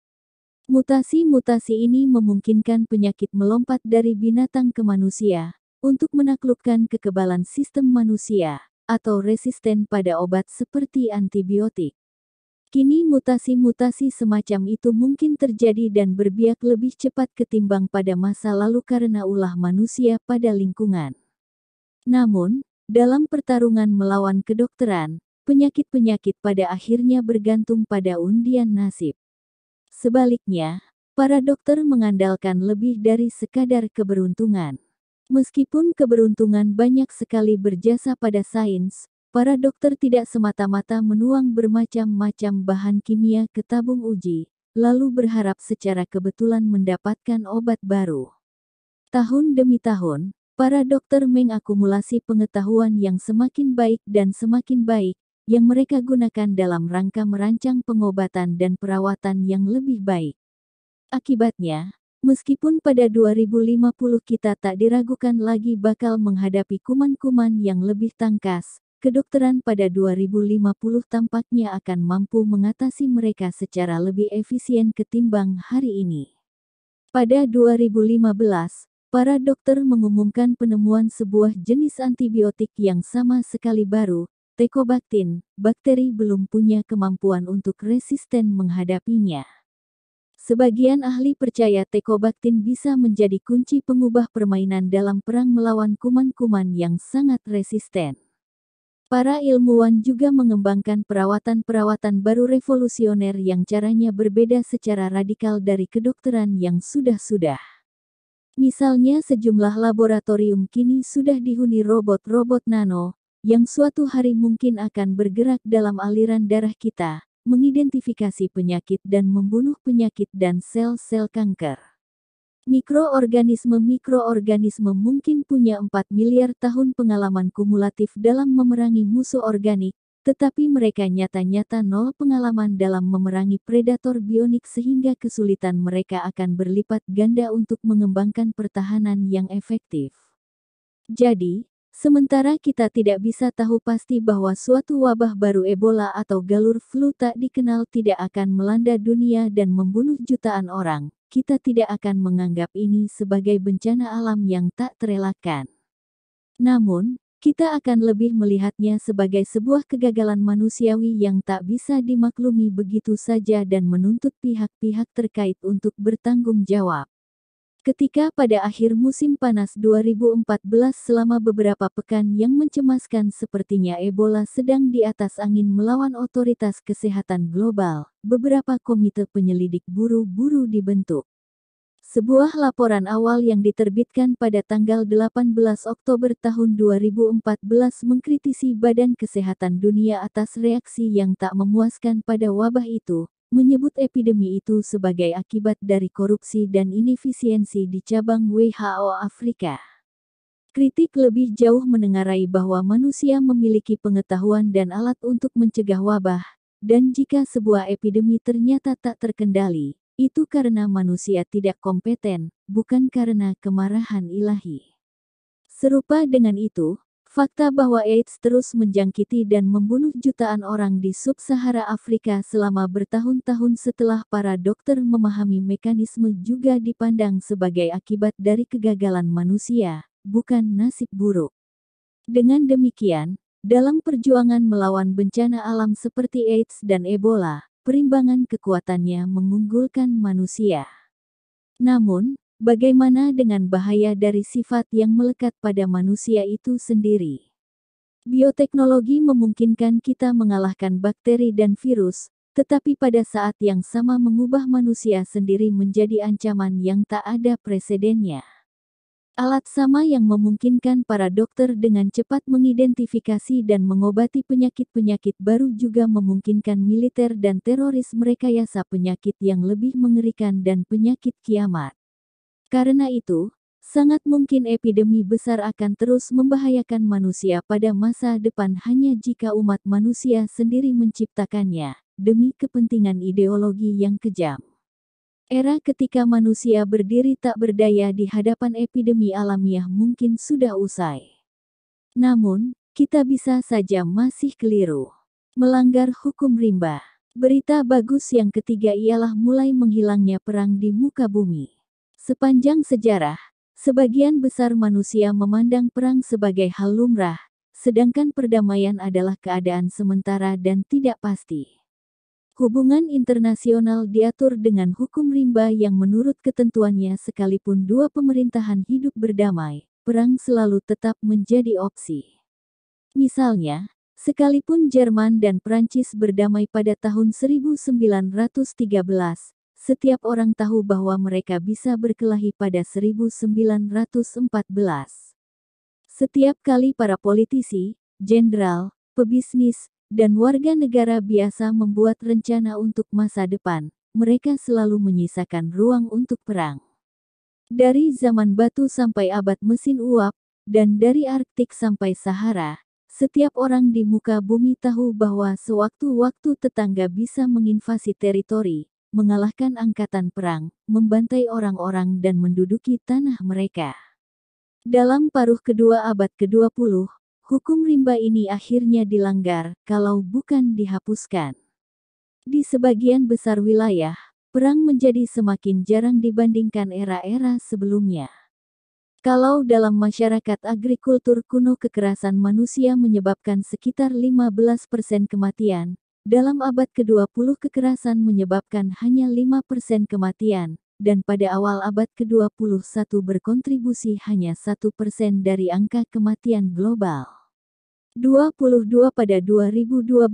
Speaker 1: Mutasi-mutasi ini memungkinkan penyakit melompat dari binatang ke manusia untuk menaklukkan kekebalan sistem manusia atau resisten pada obat seperti antibiotik. Kini mutasi-mutasi semacam itu mungkin terjadi dan berbiak lebih cepat ketimbang pada masa lalu karena ulah manusia pada lingkungan. Namun, dalam pertarungan melawan kedokteran, penyakit-penyakit pada akhirnya bergantung pada undian nasib. Sebaliknya, para dokter mengandalkan lebih dari sekadar keberuntungan. Meskipun keberuntungan banyak sekali berjasa pada sains, para dokter tidak semata-mata menuang bermacam-macam bahan kimia ke tabung uji, lalu berharap secara kebetulan mendapatkan obat baru. Tahun demi tahun, Para dokter mengakumulasi pengetahuan yang semakin baik dan semakin baik, yang mereka gunakan dalam rangka merancang pengobatan dan perawatan yang lebih baik. Akibatnya, meskipun pada 2050 kita tak diragukan lagi bakal menghadapi kuman-kuman yang lebih tangkas, kedokteran pada 2050 tampaknya akan mampu mengatasi mereka secara lebih efisien ketimbang hari ini. Pada 2015, Para dokter mengumumkan penemuan sebuah jenis antibiotik yang sama sekali baru, tekobaktin, bakteri belum punya kemampuan untuk resisten menghadapinya. Sebagian ahli percaya tekobaktin bisa menjadi kunci pengubah permainan dalam perang melawan kuman-kuman yang sangat resisten. Para ilmuwan juga mengembangkan perawatan-perawatan baru revolusioner yang caranya berbeda secara radikal dari kedokteran yang sudah-sudah. Misalnya sejumlah laboratorium kini sudah dihuni robot-robot nano, yang suatu hari mungkin akan bergerak dalam aliran darah kita, mengidentifikasi penyakit dan membunuh penyakit dan sel-sel kanker. Mikroorganisme-mikroorganisme mungkin punya 4 miliar tahun pengalaman kumulatif dalam memerangi musuh organik, tetapi mereka nyata-nyata nol pengalaman dalam memerangi predator bionik sehingga kesulitan mereka akan berlipat ganda untuk mengembangkan pertahanan yang efektif. Jadi, sementara kita tidak bisa tahu pasti bahwa suatu wabah baru Ebola atau galur flu tak dikenal tidak akan melanda dunia dan membunuh jutaan orang, kita tidak akan menganggap ini sebagai bencana alam yang tak terelakkan. Namun, kita akan lebih melihatnya sebagai sebuah kegagalan manusiawi yang tak bisa dimaklumi begitu saja dan menuntut pihak-pihak terkait untuk bertanggung jawab. Ketika pada akhir musim panas 2014 selama beberapa pekan yang mencemaskan sepertinya Ebola sedang di atas angin melawan otoritas kesehatan global, beberapa komite penyelidik buru-buru dibentuk. Sebuah laporan awal yang diterbitkan pada tanggal 18 Oktober tahun 2014 mengkritisi Badan Kesehatan Dunia atas reaksi yang tak memuaskan pada wabah itu, menyebut epidemi itu sebagai akibat dari korupsi dan inefisiensi di cabang WHO Afrika. Kritik lebih jauh menengarai bahwa manusia memiliki pengetahuan dan alat untuk mencegah wabah, dan jika sebuah epidemi ternyata tak terkendali, itu karena manusia tidak kompeten, bukan karena kemarahan ilahi. Serupa dengan itu, fakta bahwa AIDS terus menjangkiti dan membunuh jutaan orang di sub-Sahara Afrika selama bertahun-tahun setelah para dokter memahami mekanisme juga dipandang sebagai akibat dari kegagalan manusia, bukan nasib buruk. Dengan demikian, dalam perjuangan melawan bencana alam seperti AIDS dan Ebola, perimbangan kekuatannya mengunggulkan manusia. Namun, bagaimana dengan bahaya dari sifat yang melekat pada manusia itu sendiri? Bioteknologi memungkinkan kita mengalahkan bakteri dan virus, tetapi pada saat yang sama mengubah manusia sendiri menjadi ancaman yang tak ada presidennya alat sama yang memungkinkan para dokter dengan cepat mengidentifikasi dan mengobati penyakit-penyakit baru juga memungkinkan militer dan teroris merekayasa penyakit yang lebih mengerikan dan penyakit kiamat. Karena itu, sangat mungkin epidemi besar akan terus membahayakan manusia pada masa depan hanya jika umat manusia sendiri menciptakannya, demi kepentingan ideologi yang kejam. Era ketika manusia berdiri tak berdaya di hadapan epidemi alamiah mungkin sudah usai. Namun, kita bisa saja masih keliru. Melanggar hukum rimba. Berita bagus yang ketiga ialah mulai menghilangnya perang di muka bumi. Sepanjang sejarah, sebagian besar manusia memandang perang sebagai hal lumrah, sedangkan perdamaian adalah keadaan sementara dan tidak pasti. Hubungan internasional diatur dengan hukum rimba yang menurut ketentuannya sekalipun dua pemerintahan hidup berdamai, perang selalu tetap menjadi opsi. Misalnya, sekalipun Jerman dan Prancis berdamai pada tahun 1913, setiap orang tahu bahwa mereka bisa berkelahi pada 1914. Setiap kali para politisi, jenderal, pebisnis, dan warga negara biasa membuat rencana untuk masa depan, mereka selalu menyisakan ruang untuk perang. Dari zaman batu sampai abad mesin uap, dan dari Arktik sampai Sahara, setiap orang di muka bumi tahu bahwa sewaktu-waktu tetangga bisa menginvasi teritori, mengalahkan angkatan perang, membantai orang-orang dan menduduki tanah mereka. Dalam paruh kedua abad ke-20, Hukum rimba ini akhirnya dilanggar, kalau bukan dihapuskan. Di sebagian besar wilayah, perang menjadi semakin jarang dibandingkan era-era sebelumnya. Kalau dalam masyarakat agrikultur kuno kekerasan manusia menyebabkan sekitar 15% kematian, dalam abad ke-20 kekerasan menyebabkan hanya 5% kematian, dan pada awal abad ke-21 berkontribusi hanya 1% dari angka kematian global. 22 pada 2012,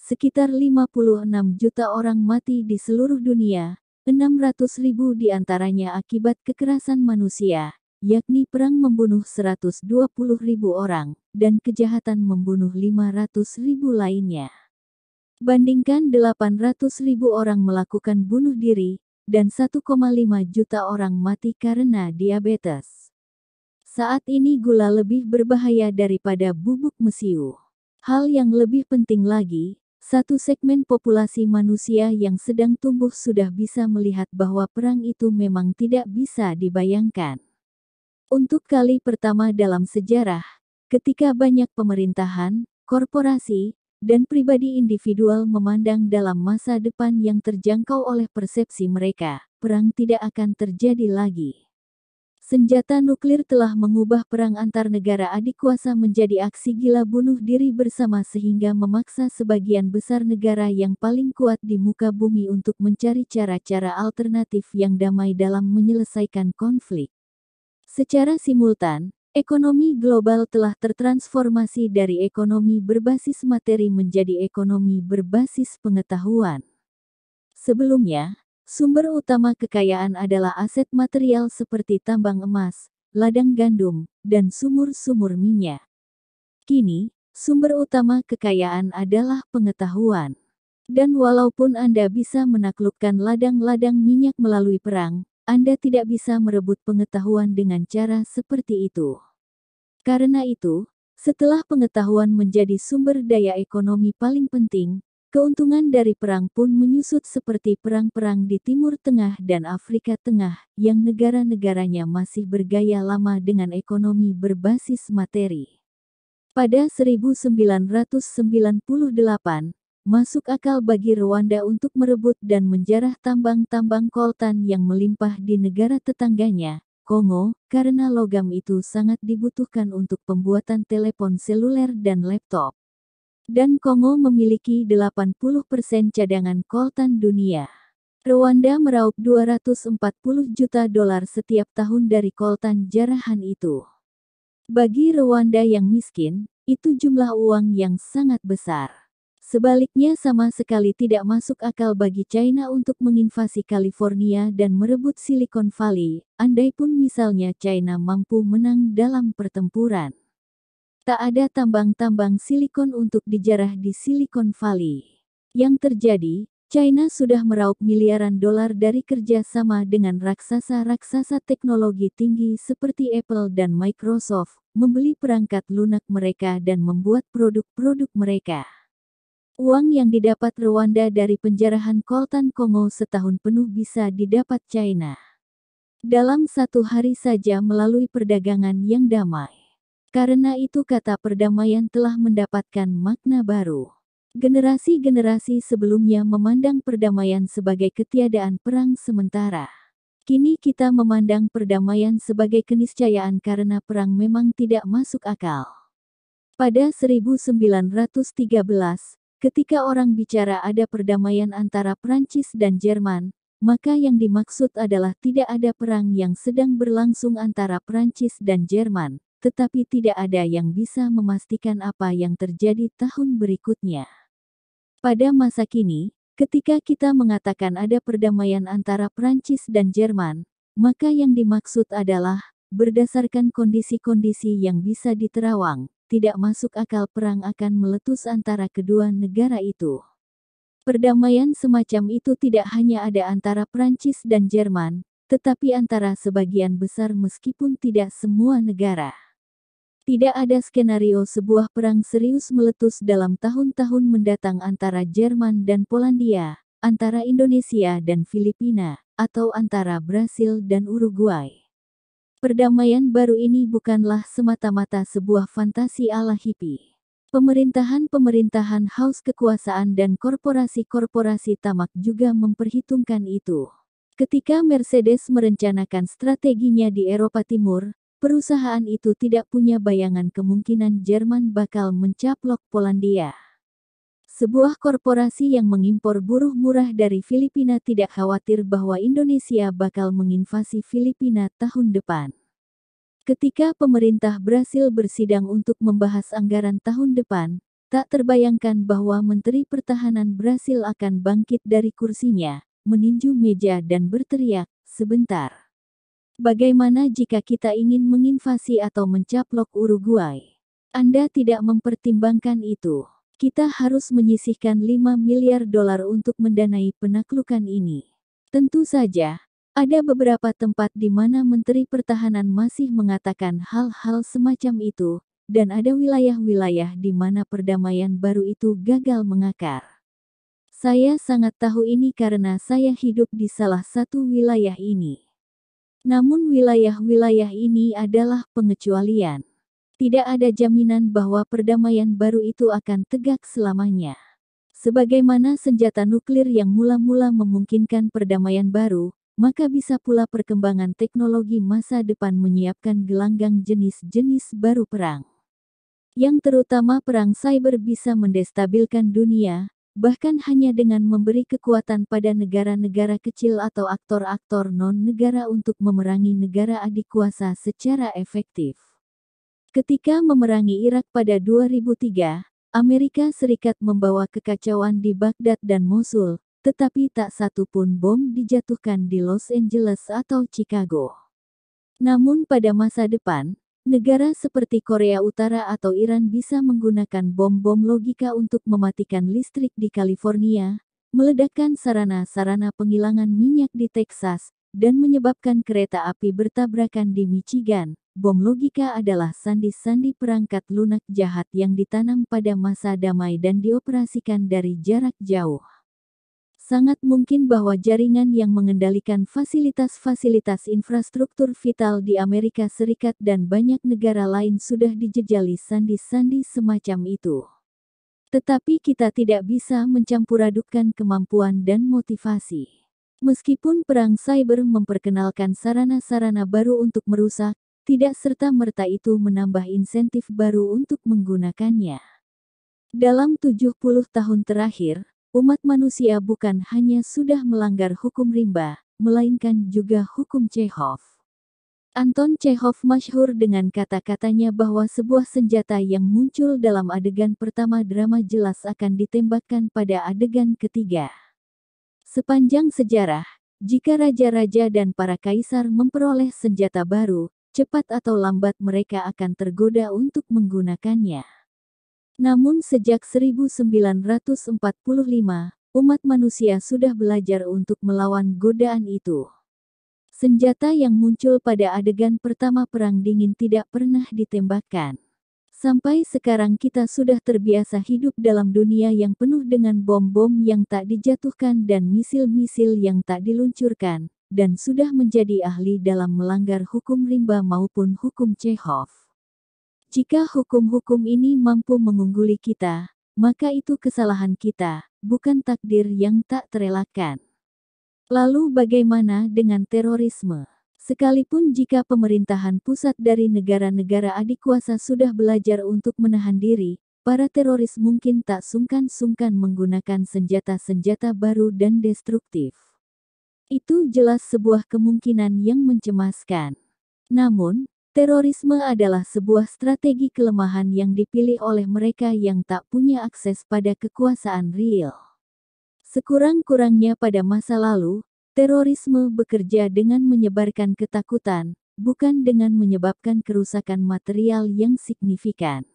Speaker 1: sekitar 56 juta orang mati di seluruh dunia, 600 ribu diantaranya akibat kekerasan manusia, yakni perang membunuh 120 ribu orang, dan kejahatan membunuh 500 ribu lainnya. Bandingkan 800 ribu orang melakukan bunuh diri, dan 1,5 juta orang mati karena diabetes. Saat ini gula lebih berbahaya daripada bubuk mesiu. Hal yang lebih penting lagi, satu segmen populasi manusia yang sedang tumbuh sudah bisa melihat bahwa perang itu memang tidak bisa dibayangkan. Untuk kali pertama dalam sejarah, ketika banyak pemerintahan, korporasi, dan pribadi individual memandang dalam masa depan yang terjangkau oleh persepsi mereka, perang tidak akan terjadi lagi. Senjata nuklir telah mengubah perang antar negara adik kuasa menjadi aksi gila bunuh diri bersama sehingga memaksa sebagian besar negara yang paling kuat di muka bumi untuk mencari cara-cara alternatif yang damai dalam menyelesaikan konflik. Secara simultan, ekonomi global telah tertransformasi dari ekonomi berbasis materi menjadi ekonomi berbasis pengetahuan. Sebelumnya, Sumber utama kekayaan adalah aset material seperti tambang emas, ladang gandum, dan sumur-sumur minyak. Kini, sumber utama kekayaan adalah pengetahuan. Dan walaupun Anda bisa menaklukkan ladang-ladang minyak melalui perang, Anda tidak bisa merebut pengetahuan dengan cara seperti itu. Karena itu, setelah pengetahuan menjadi sumber daya ekonomi paling penting, Keuntungan dari perang pun menyusut seperti perang-perang di Timur Tengah dan Afrika Tengah, yang negara-negaranya masih bergaya lama dengan ekonomi berbasis materi. Pada 1998, masuk akal bagi Rwanda untuk merebut dan menjarah tambang-tambang koltan yang melimpah di negara tetangganya, Kongo, karena logam itu sangat dibutuhkan untuk pembuatan telepon seluler dan laptop. Dan Kongo memiliki 80% cadangan koltan dunia. Rwanda meraup 240 juta dolar setiap tahun dari koltan jarahan itu. Bagi Rwanda yang miskin, itu jumlah uang yang sangat besar. Sebaliknya sama sekali tidak masuk akal bagi China untuk menginvasi California dan merebut Silicon Valley, andai pun misalnya China mampu menang dalam pertempuran. Tak ada tambang-tambang silikon untuk dijarah di Silicon Valley. Yang terjadi, China sudah meraup miliaran dolar dari kerjasama dengan raksasa-raksasa teknologi tinggi seperti Apple dan Microsoft, membeli perangkat lunak mereka dan membuat produk-produk mereka. Uang yang didapat Rwanda dari penjarahan Koltan Kongo setahun penuh bisa didapat China. Dalam satu hari saja melalui perdagangan yang damai. Karena itu kata perdamaian telah mendapatkan makna baru. Generasi-generasi sebelumnya memandang perdamaian sebagai ketiadaan perang sementara. Kini kita memandang perdamaian sebagai keniscayaan karena perang memang tidak masuk akal. Pada 1913, ketika orang bicara ada perdamaian antara Prancis dan Jerman, maka yang dimaksud adalah tidak ada perang yang sedang berlangsung antara Prancis dan Jerman, tetapi tidak ada yang bisa memastikan apa yang terjadi tahun berikutnya. Pada masa kini, ketika kita mengatakan ada perdamaian antara Prancis dan Jerman, maka yang dimaksud adalah berdasarkan kondisi-kondisi yang bisa diterawang, tidak masuk akal perang akan meletus antara kedua negara itu. Perdamaian semacam itu tidak hanya ada antara Prancis dan Jerman, tetapi antara sebagian besar meskipun tidak semua negara. Tidak ada skenario sebuah perang serius meletus dalam tahun-tahun mendatang antara Jerman dan Polandia, antara Indonesia dan Filipina, atau antara Brasil dan Uruguay. Perdamaian baru ini bukanlah semata-mata sebuah fantasi ala hippie. Pemerintahan-pemerintahan haus kekuasaan dan korporasi-korporasi tamak juga memperhitungkan itu. Ketika Mercedes merencanakan strateginya di Eropa Timur, perusahaan itu tidak punya bayangan kemungkinan Jerman bakal mencaplok Polandia. Sebuah korporasi yang mengimpor buruh murah dari Filipina tidak khawatir bahwa Indonesia bakal menginvasi Filipina tahun depan. Ketika pemerintah Brasil bersidang untuk membahas anggaran tahun depan, tak terbayangkan bahwa Menteri Pertahanan Brasil akan bangkit dari kursinya, meninju meja dan berteriak, sebentar. Bagaimana jika kita ingin menginvasi atau mencaplok Uruguay? Anda tidak mempertimbangkan itu. Kita harus menyisihkan 5 miliar dolar untuk mendanai penaklukan ini. Tentu saja, ada beberapa tempat di mana Menteri Pertahanan masih mengatakan hal-hal semacam itu, dan ada wilayah-wilayah di mana perdamaian baru itu gagal mengakar. Saya sangat tahu ini karena saya hidup di salah satu wilayah ini. Namun wilayah-wilayah ini adalah pengecualian. Tidak ada jaminan bahwa perdamaian baru itu akan tegak selamanya. Sebagaimana senjata nuklir yang mula-mula memungkinkan perdamaian baru, maka bisa pula perkembangan teknologi masa depan menyiapkan gelanggang jenis-jenis baru perang. Yang terutama perang cyber bisa mendestabilkan dunia, bahkan hanya dengan memberi kekuatan pada negara-negara kecil atau aktor-aktor non-negara untuk memerangi negara adik kuasa secara efektif. Ketika memerangi Irak pada 2003, Amerika Serikat membawa kekacauan di Baghdad dan Mosul, tetapi tak satu pun bom dijatuhkan di Los Angeles atau Chicago. Namun pada masa depan, Negara seperti Korea Utara atau Iran bisa menggunakan bom-bom logika untuk mematikan listrik di California, meledakkan sarana-sarana penghilangan minyak di Texas, dan menyebabkan kereta api bertabrakan di Michigan. Bom logika adalah sandi-sandi perangkat lunak jahat yang ditanam pada masa damai dan dioperasikan dari jarak jauh. Sangat mungkin bahwa jaringan yang mengendalikan fasilitas-fasilitas infrastruktur vital di Amerika Serikat dan banyak negara lain sudah dijejali sandi-sandi semacam itu. Tetapi kita tidak bisa mencampuradukkan kemampuan dan motivasi. Meskipun perang cyber memperkenalkan sarana-sarana baru untuk merusak, tidak serta-merta itu menambah insentif baru untuk menggunakannya. Dalam 70 tahun terakhir, Umat manusia bukan hanya sudah melanggar hukum rimba, melainkan juga hukum Chekhov. Anton Chekhov masyhur dengan kata-katanya bahwa sebuah senjata yang muncul dalam adegan pertama drama jelas akan ditembakkan pada adegan ketiga. Sepanjang sejarah, jika raja-raja dan para kaisar memperoleh senjata baru, cepat atau lambat mereka akan tergoda untuk menggunakannya. Namun sejak 1945, umat manusia sudah belajar untuk melawan godaan itu. Senjata yang muncul pada adegan pertama Perang Dingin tidak pernah ditembakkan. Sampai sekarang kita sudah terbiasa hidup dalam dunia yang penuh dengan bom-bom yang tak dijatuhkan dan misil-misil yang tak diluncurkan, dan sudah menjadi ahli dalam melanggar hukum rimba maupun hukum Chekhov. Jika hukum-hukum ini mampu mengungguli kita, maka itu kesalahan kita, bukan takdir yang tak terelakkan. Lalu bagaimana dengan terorisme? Sekalipun jika pemerintahan pusat dari negara-negara adik kuasa sudah belajar untuk menahan diri, para teroris mungkin tak sungkan-sungkan menggunakan senjata-senjata baru dan destruktif. Itu jelas sebuah kemungkinan yang mencemaskan. Namun, Terorisme adalah sebuah strategi kelemahan yang dipilih oleh mereka yang tak punya akses pada kekuasaan real. Sekurang-kurangnya pada masa lalu, terorisme bekerja dengan menyebarkan ketakutan, bukan dengan menyebabkan kerusakan material yang signifikan.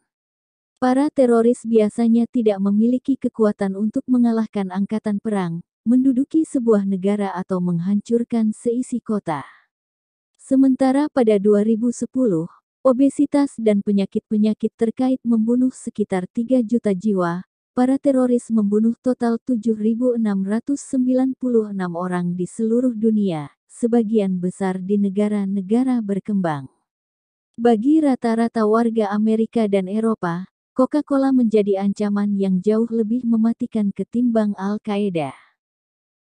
Speaker 1: Para teroris biasanya tidak memiliki kekuatan untuk mengalahkan angkatan perang, menduduki sebuah negara atau menghancurkan seisi kota. Sementara pada 2010, obesitas dan penyakit-penyakit terkait membunuh sekitar 3 juta jiwa, para teroris membunuh total 7.696 orang di seluruh dunia, sebagian besar di negara-negara berkembang. Bagi rata-rata warga Amerika dan Eropa, Coca-Cola menjadi ancaman yang jauh lebih mematikan ketimbang Al-Qaeda.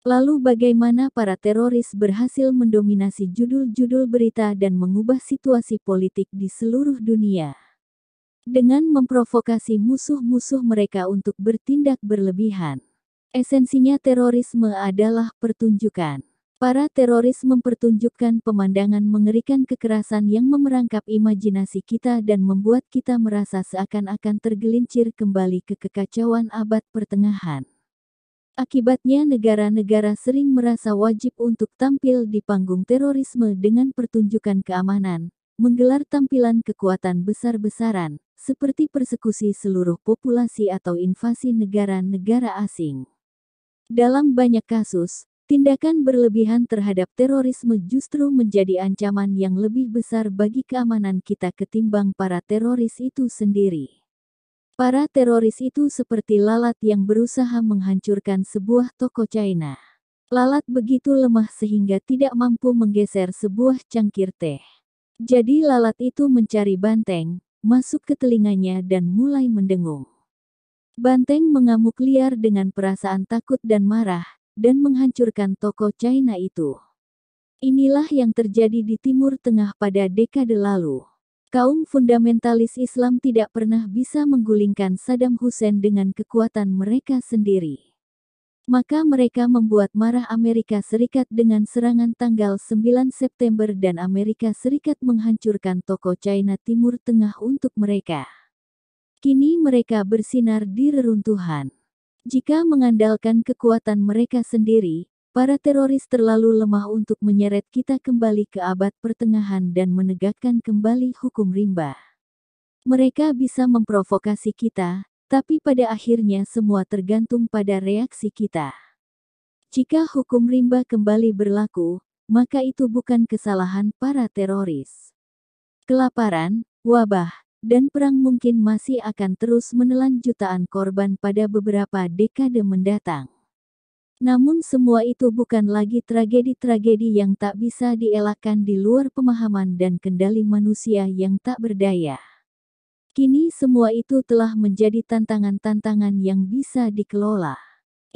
Speaker 1: Lalu bagaimana para teroris berhasil mendominasi judul-judul berita dan mengubah situasi politik di seluruh dunia? Dengan memprovokasi musuh-musuh mereka untuk bertindak berlebihan. Esensinya terorisme adalah pertunjukan. Para teroris mempertunjukkan pemandangan mengerikan kekerasan yang memerangkap imajinasi kita dan membuat kita merasa seakan-akan tergelincir kembali ke kekacauan abad pertengahan. Akibatnya negara-negara sering merasa wajib untuk tampil di panggung terorisme dengan pertunjukan keamanan, menggelar tampilan kekuatan besar-besaran, seperti persekusi seluruh populasi atau invasi negara-negara asing. Dalam banyak kasus, tindakan berlebihan terhadap terorisme justru menjadi ancaman yang lebih besar bagi keamanan kita ketimbang para teroris itu sendiri. Para teroris itu seperti lalat yang berusaha menghancurkan sebuah toko China. Lalat begitu lemah sehingga tidak mampu menggeser sebuah cangkir teh. Jadi lalat itu mencari banteng, masuk ke telinganya dan mulai mendengung. Banteng mengamuk liar dengan perasaan takut dan marah, dan menghancurkan toko China itu. Inilah yang terjadi di Timur Tengah pada dekade lalu. Kaum fundamentalis Islam tidak pernah bisa menggulingkan Saddam Hussein dengan kekuatan mereka sendiri. Maka mereka membuat marah Amerika Serikat dengan serangan tanggal 9 September dan Amerika Serikat menghancurkan toko China Timur Tengah untuk mereka. Kini mereka bersinar di reruntuhan. Jika mengandalkan kekuatan mereka sendiri, Para teroris terlalu lemah untuk menyeret kita kembali ke abad pertengahan dan menegakkan kembali hukum rimba. Mereka bisa memprovokasi kita, tapi pada akhirnya semua tergantung pada reaksi kita. Jika hukum rimba kembali berlaku, maka itu bukan kesalahan para teroris. Kelaparan, wabah, dan perang mungkin masih akan terus menelan jutaan korban pada beberapa dekade mendatang. Namun semua itu bukan lagi tragedi-tragedi yang tak bisa dielakkan di luar pemahaman dan kendali manusia yang tak berdaya. Kini semua itu telah menjadi tantangan-tantangan yang bisa dikelola.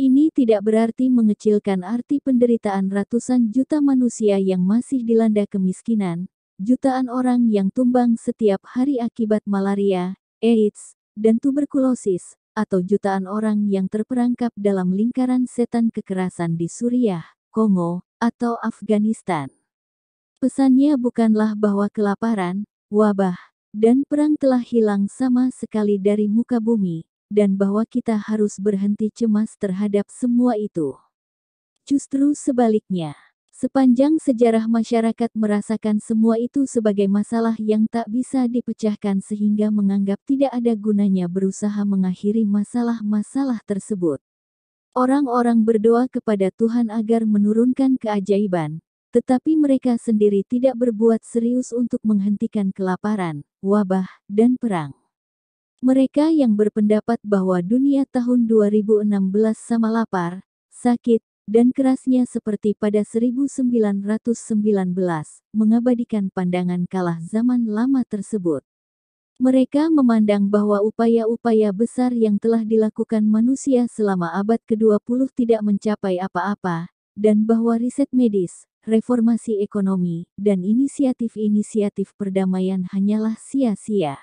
Speaker 1: Ini tidak berarti mengecilkan arti penderitaan ratusan juta manusia yang masih dilanda kemiskinan, jutaan orang yang tumbang setiap hari akibat malaria, AIDS, dan tuberkulosis, atau jutaan orang yang terperangkap dalam lingkaran setan kekerasan di Suriah, Kongo, atau Afghanistan. Pesannya bukanlah bahwa kelaparan, wabah, dan perang telah hilang sama sekali dari muka bumi, dan bahwa kita harus berhenti cemas terhadap semua itu. Justru sebaliknya. Sepanjang sejarah masyarakat merasakan semua itu sebagai masalah yang tak bisa dipecahkan sehingga menganggap tidak ada gunanya berusaha mengakhiri masalah-masalah tersebut. Orang-orang berdoa kepada Tuhan agar menurunkan keajaiban, tetapi mereka sendiri tidak berbuat serius untuk menghentikan kelaparan, wabah, dan perang. Mereka yang berpendapat bahwa dunia tahun 2016 sama lapar, sakit, dan kerasnya seperti pada 1919, mengabadikan pandangan kalah zaman lama tersebut. Mereka memandang bahwa upaya-upaya besar yang telah dilakukan manusia selama abad ke-20 tidak mencapai apa-apa, dan bahwa riset medis, reformasi ekonomi, dan inisiatif-inisiatif perdamaian hanyalah sia-sia.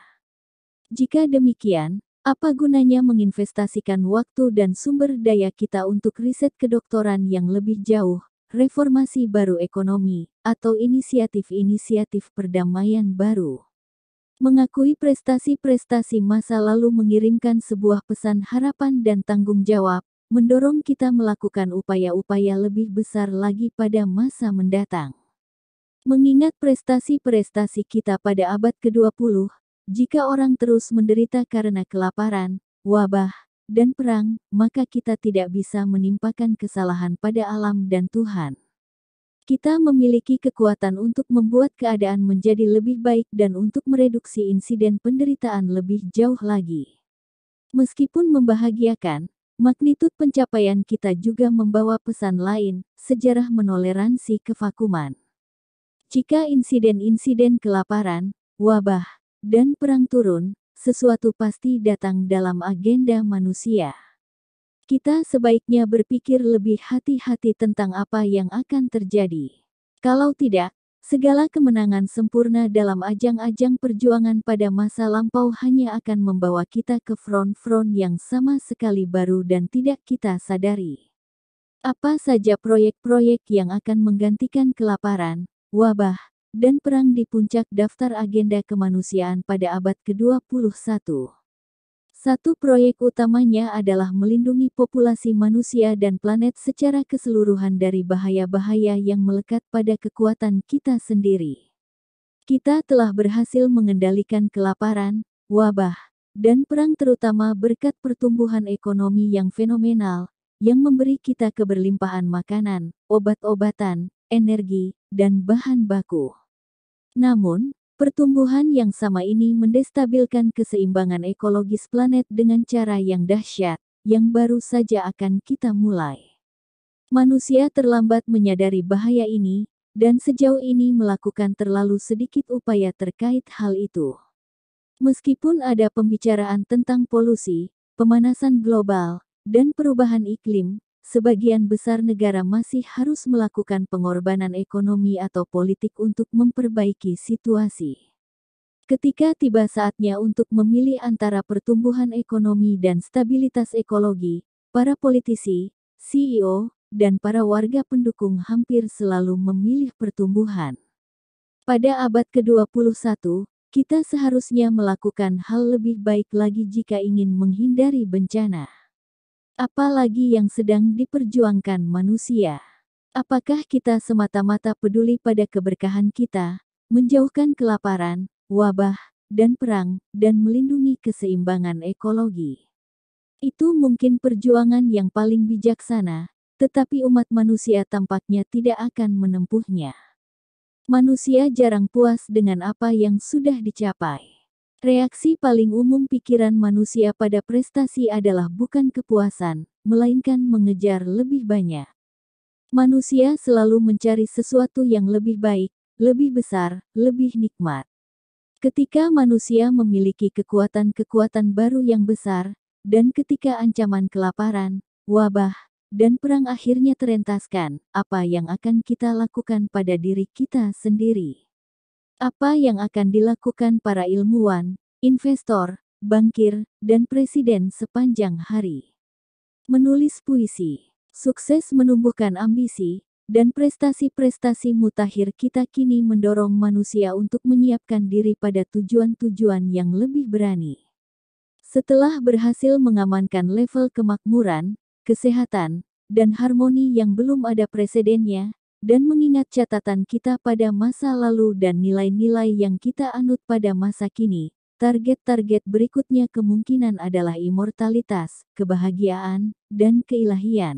Speaker 1: Jika demikian, apa gunanya menginvestasikan waktu dan sumber daya kita untuk riset kedokteran yang lebih jauh, reformasi baru ekonomi, atau inisiatif-inisiatif perdamaian baru? Mengakui prestasi-prestasi masa lalu mengirimkan sebuah pesan harapan dan tanggung jawab, mendorong kita melakukan upaya-upaya lebih besar lagi pada masa mendatang. Mengingat prestasi-prestasi kita pada abad ke-20, jika orang terus menderita karena kelaparan, wabah, dan perang, maka kita tidak bisa menimpakan kesalahan pada alam dan Tuhan. Kita memiliki kekuatan untuk membuat keadaan menjadi lebih baik dan untuk mereduksi insiden penderitaan lebih jauh lagi. Meskipun membahagiakan, magnitud pencapaian kita juga membawa pesan lain, sejarah menoleransi kevakuman. Jika insiden-insiden kelaparan, wabah, dan perang turun, sesuatu pasti datang dalam agenda manusia. Kita sebaiknya berpikir lebih hati-hati tentang apa yang akan terjadi. Kalau tidak, segala kemenangan sempurna dalam ajang-ajang perjuangan pada masa lampau hanya akan membawa kita ke front-front yang sama sekali baru dan tidak kita sadari. Apa saja proyek-proyek yang akan menggantikan kelaparan, wabah, dan perang di puncak daftar agenda kemanusiaan pada abad ke-21. Satu proyek utamanya adalah melindungi populasi manusia dan planet secara keseluruhan dari bahaya-bahaya yang melekat pada kekuatan kita sendiri. Kita telah berhasil mengendalikan kelaparan, wabah, dan perang terutama berkat pertumbuhan ekonomi yang fenomenal, yang memberi kita keberlimpahan makanan, obat-obatan, energi, dan bahan baku. Namun, pertumbuhan yang sama ini mendestabilkan keseimbangan ekologis planet dengan cara yang dahsyat, yang baru saja akan kita mulai. Manusia terlambat menyadari bahaya ini, dan sejauh ini melakukan terlalu sedikit upaya terkait hal itu. Meskipun ada pembicaraan tentang polusi, pemanasan global, dan perubahan iklim, sebagian besar negara masih harus melakukan pengorbanan ekonomi atau politik untuk memperbaiki situasi. Ketika tiba saatnya untuk memilih antara pertumbuhan ekonomi dan stabilitas ekologi, para politisi, CEO, dan para warga pendukung hampir selalu memilih pertumbuhan. Pada abad ke-21, kita seharusnya melakukan hal lebih baik lagi jika ingin menghindari bencana. Apalagi yang sedang diperjuangkan manusia. Apakah kita semata-mata peduli pada keberkahan kita, menjauhkan kelaparan, wabah, dan perang, dan melindungi keseimbangan ekologi? Itu mungkin perjuangan yang paling bijaksana, tetapi umat manusia tampaknya tidak akan menempuhnya. Manusia jarang puas dengan apa yang sudah dicapai. Reaksi paling umum pikiran manusia pada prestasi adalah bukan kepuasan, melainkan mengejar lebih banyak. Manusia selalu mencari sesuatu yang lebih baik, lebih besar, lebih nikmat. Ketika manusia memiliki kekuatan-kekuatan baru yang besar, dan ketika ancaman kelaparan, wabah, dan perang akhirnya terentaskan, apa yang akan kita lakukan pada diri kita sendiri? Apa yang akan dilakukan para ilmuwan, investor, bankir, dan presiden sepanjang hari? Menulis puisi, sukses menumbuhkan ambisi, dan prestasi-prestasi mutakhir kita kini mendorong manusia untuk menyiapkan diri pada tujuan-tujuan yang lebih berani. Setelah berhasil mengamankan level kemakmuran, kesehatan, dan harmoni yang belum ada presidennya, dan mengingat catatan kita pada masa lalu dan nilai-nilai yang kita anut pada masa kini, target-target berikutnya kemungkinan adalah imortalitas, kebahagiaan, dan keilahian.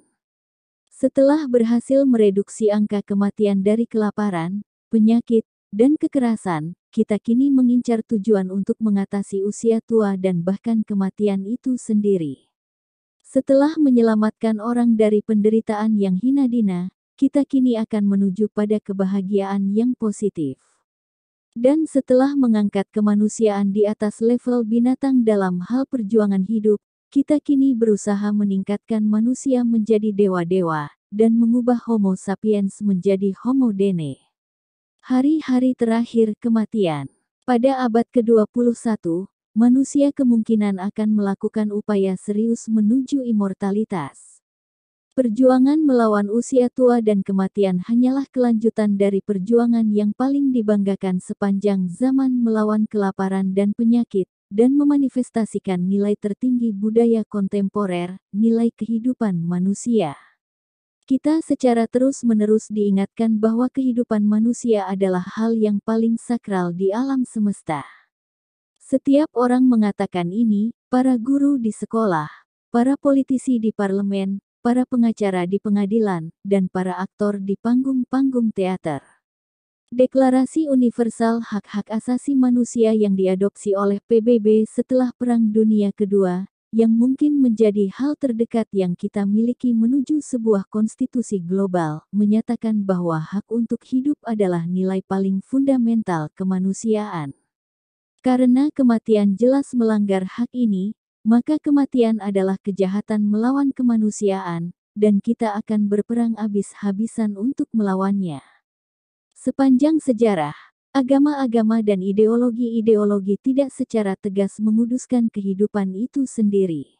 Speaker 1: Setelah berhasil mereduksi angka kematian dari kelaparan, penyakit, dan kekerasan, kita kini mengincar tujuan untuk mengatasi usia tua dan bahkan kematian itu sendiri. Setelah menyelamatkan orang dari penderitaan yang hina dina, kita kini akan menuju pada kebahagiaan yang positif. Dan setelah mengangkat kemanusiaan di atas level binatang dalam hal perjuangan hidup, kita kini berusaha meningkatkan manusia menjadi dewa-dewa, dan mengubah Homo sapiens menjadi Homo Dene. Hari-hari terakhir kematian Pada abad ke-21, manusia kemungkinan akan melakukan upaya serius menuju imortalitas. Perjuangan melawan usia tua dan kematian hanyalah kelanjutan dari perjuangan yang paling dibanggakan sepanjang zaman melawan kelaparan dan penyakit, dan memanifestasikan nilai tertinggi budaya kontemporer, nilai kehidupan manusia. Kita secara terus-menerus diingatkan bahwa kehidupan manusia adalah hal yang paling sakral di alam semesta. Setiap orang mengatakan ini, para guru di sekolah, para politisi di parlemen, para pengacara di pengadilan, dan para aktor di panggung-panggung teater. Deklarasi Universal Hak-Hak Asasi Manusia yang diadopsi oleh PBB setelah Perang Dunia Kedua, yang mungkin menjadi hal terdekat yang kita miliki menuju sebuah konstitusi global, menyatakan bahwa hak untuk hidup adalah nilai paling fundamental kemanusiaan. Karena kematian jelas melanggar hak ini, maka kematian adalah kejahatan melawan kemanusiaan, dan kita akan berperang habis-habisan untuk melawannya. Sepanjang sejarah, agama-agama dan ideologi-ideologi tidak secara tegas menguduskan kehidupan itu sendiri.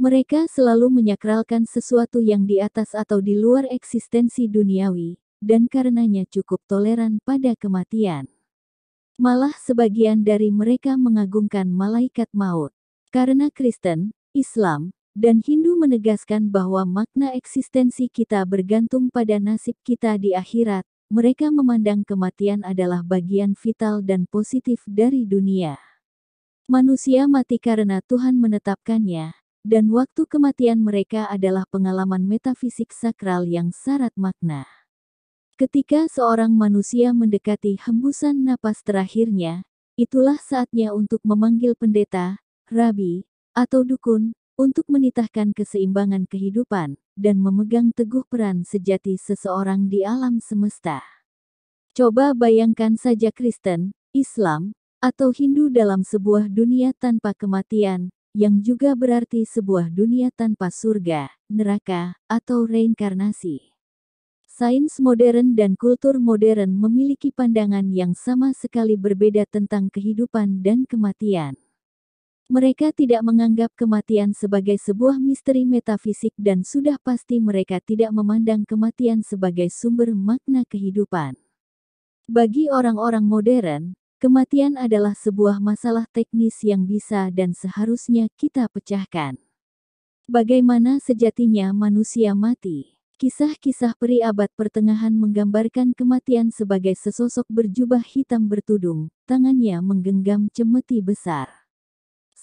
Speaker 1: Mereka selalu menyakralkan sesuatu yang di atas atau di luar eksistensi duniawi, dan karenanya cukup toleran pada kematian. Malah sebagian dari mereka mengagungkan malaikat maut. Karena Kristen, Islam, dan Hindu menegaskan bahwa makna eksistensi kita bergantung pada nasib kita di akhirat, mereka memandang kematian adalah bagian vital dan positif dari dunia. Manusia mati karena Tuhan menetapkannya, dan waktu kematian mereka adalah pengalaman metafisik sakral yang syarat makna. Ketika seorang manusia mendekati hembusan napas terakhirnya, itulah saatnya untuk memanggil pendeta, rabi, atau dukun, untuk menitahkan keseimbangan kehidupan dan memegang teguh peran sejati seseorang di alam semesta. Coba bayangkan saja Kristen, Islam, atau Hindu dalam sebuah dunia tanpa kematian, yang juga berarti sebuah dunia tanpa surga, neraka, atau reinkarnasi. Sains modern dan kultur modern memiliki pandangan yang sama sekali berbeda tentang kehidupan dan kematian. Mereka tidak menganggap kematian sebagai sebuah misteri metafisik dan sudah pasti mereka tidak memandang kematian sebagai sumber makna kehidupan. Bagi orang-orang modern, kematian adalah sebuah masalah teknis yang bisa dan seharusnya kita pecahkan. Bagaimana sejatinya manusia mati? Kisah-kisah peri abad pertengahan menggambarkan kematian sebagai sesosok berjubah hitam bertudung, tangannya menggenggam cemeti besar.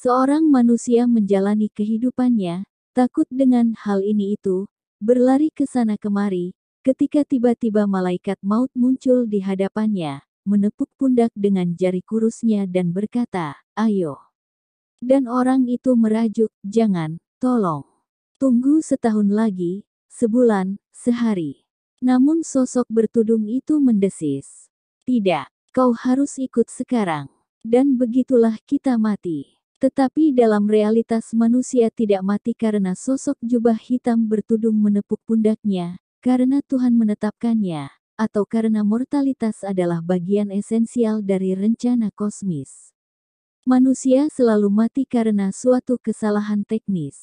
Speaker 1: Seorang manusia menjalani kehidupannya, takut dengan hal ini itu, berlari ke sana kemari, ketika tiba-tiba malaikat maut muncul di hadapannya, menepuk pundak dengan jari kurusnya dan berkata, ayo. Dan orang itu merajuk, jangan, tolong. Tunggu setahun lagi, sebulan, sehari. Namun sosok bertudung itu mendesis. Tidak, kau harus ikut sekarang. Dan begitulah kita mati. Tetapi dalam realitas manusia tidak mati karena sosok jubah hitam bertudung menepuk pundaknya, karena Tuhan menetapkannya, atau karena mortalitas adalah bagian esensial dari rencana kosmis. Manusia selalu mati karena suatu kesalahan teknis.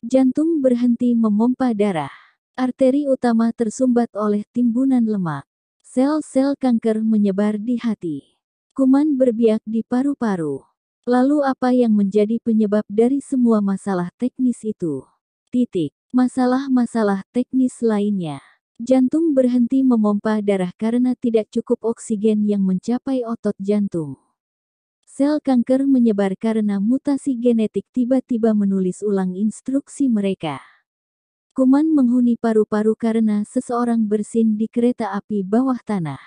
Speaker 1: Jantung berhenti memompa darah. Arteri utama tersumbat oleh timbunan lemak. Sel-sel kanker menyebar di hati. Kuman berbiak di paru-paru Lalu apa yang menjadi penyebab dari semua masalah teknis itu? Titik. Masalah-masalah teknis lainnya. Jantung berhenti memompa darah karena tidak cukup oksigen yang mencapai otot jantung. Sel kanker menyebar karena mutasi genetik tiba-tiba menulis ulang instruksi mereka. Kuman menghuni paru-paru karena seseorang bersin di kereta api bawah tanah.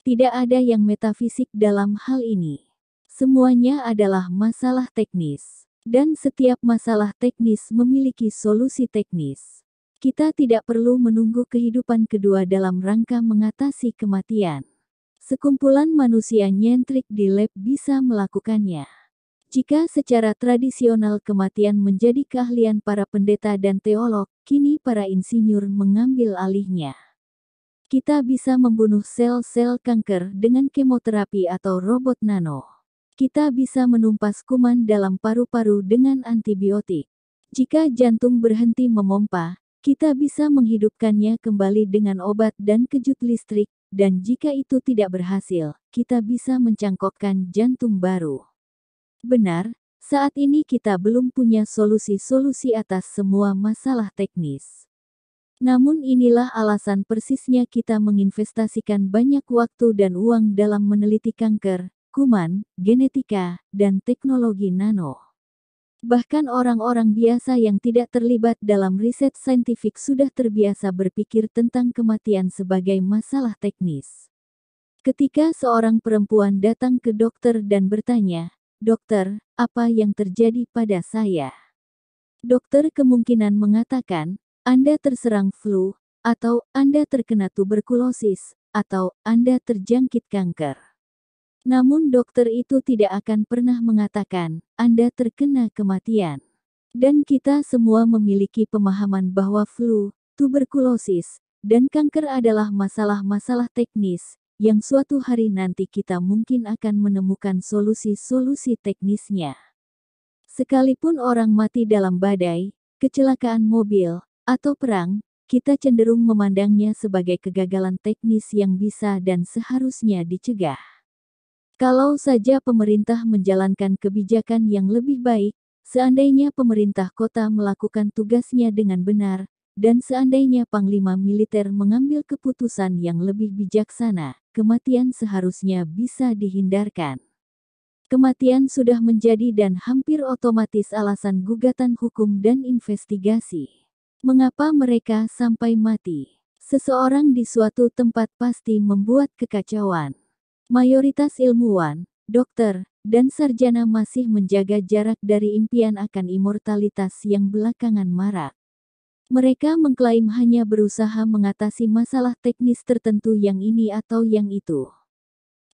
Speaker 1: Tidak ada yang metafisik dalam hal ini. Semuanya adalah masalah teknis. Dan setiap masalah teknis memiliki solusi teknis. Kita tidak perlu menunggu kehidupan kedua dalam rangka mengatasi kematian. Sekumpulan manusia nyentrik di lab bisa melakukannya. Jika secara tradisional kematian menjadi keahlian para pendeta dan teolog, kini para insinyur mengambil alihnya. Kita bisa membunuh sel-sel kanker dengan kemoterapi atau robot nano. Kita bisa menumpas kuman dalam paru-paru dengan antibiotik. Jika jantung berhenti memompa, kita bisa menghidupkannya kembali dengan obat dan kejut listrik, dan jika itu tidak berhasil, kita bisa mencangkokkan jantung baru. Benar, saat ini kita belum punya solusi-solusi atas semua masalah teknis. Namun inilah alasan persisnya kita menginvestasikan banyak waktu dan uang dalam meneliti kanker, kuman, genetika, dan teknologi nano. Bahkan orang-orang biasa yang tidak terlibat dalam riset saintifik sudah terbiasa berpikir tentang kematian sebagai masalah teknis. Ketika seorang perempuan datang ke dokter dan bertanya, "Dokter, apa yang terjadi pada saya?" Dokter kemungkinan mengatakan, "Anda terserang flu, atau Anda terkena tuberkulosis, atau Anda terjangkit kanker." Namun dokter itu tidak akan pernah mengatakan, Anda terkena kematian. Dan kita semua memiliki pemahaman bahwa flu, tuberkulosis, dan kanker adalah masalah-masalah teknis, yang suatu hari nanti kita mungkin akan menemukan solusi-solusi teknisnya. Sekalipun orang mati dalam badai, kecelakaan mobil, atau perang, kita cenderung memandangnya sebagai kegagalan teknis yang bisa dan seharusnya dicegah. Kalau saja pemerintah menjalankan kebijakan yang lebih baik, seandainya pemerintah kota melakukan tugasnya dengan benar, dan seandainya Panglima Militer mengambil keputusan yang lebih bijaksana, kematian seharusnya bisa dihindarkan. Kematian sudah menjadi dan hampir otomatis alasan gugatan hukum dan investigasi. Mengapa mereka sampai mati? Seseorang di suatu tempat pasti membuat kekacauan. Mayoritas ilmuwan, dokter, dan sarjana masih menjaga jarak dari impian akan imortalitas yang belakangan marak. Mereka mengklaim hanya berusaha mengatasi masalah teknis tertentu yang ini atau yang itu.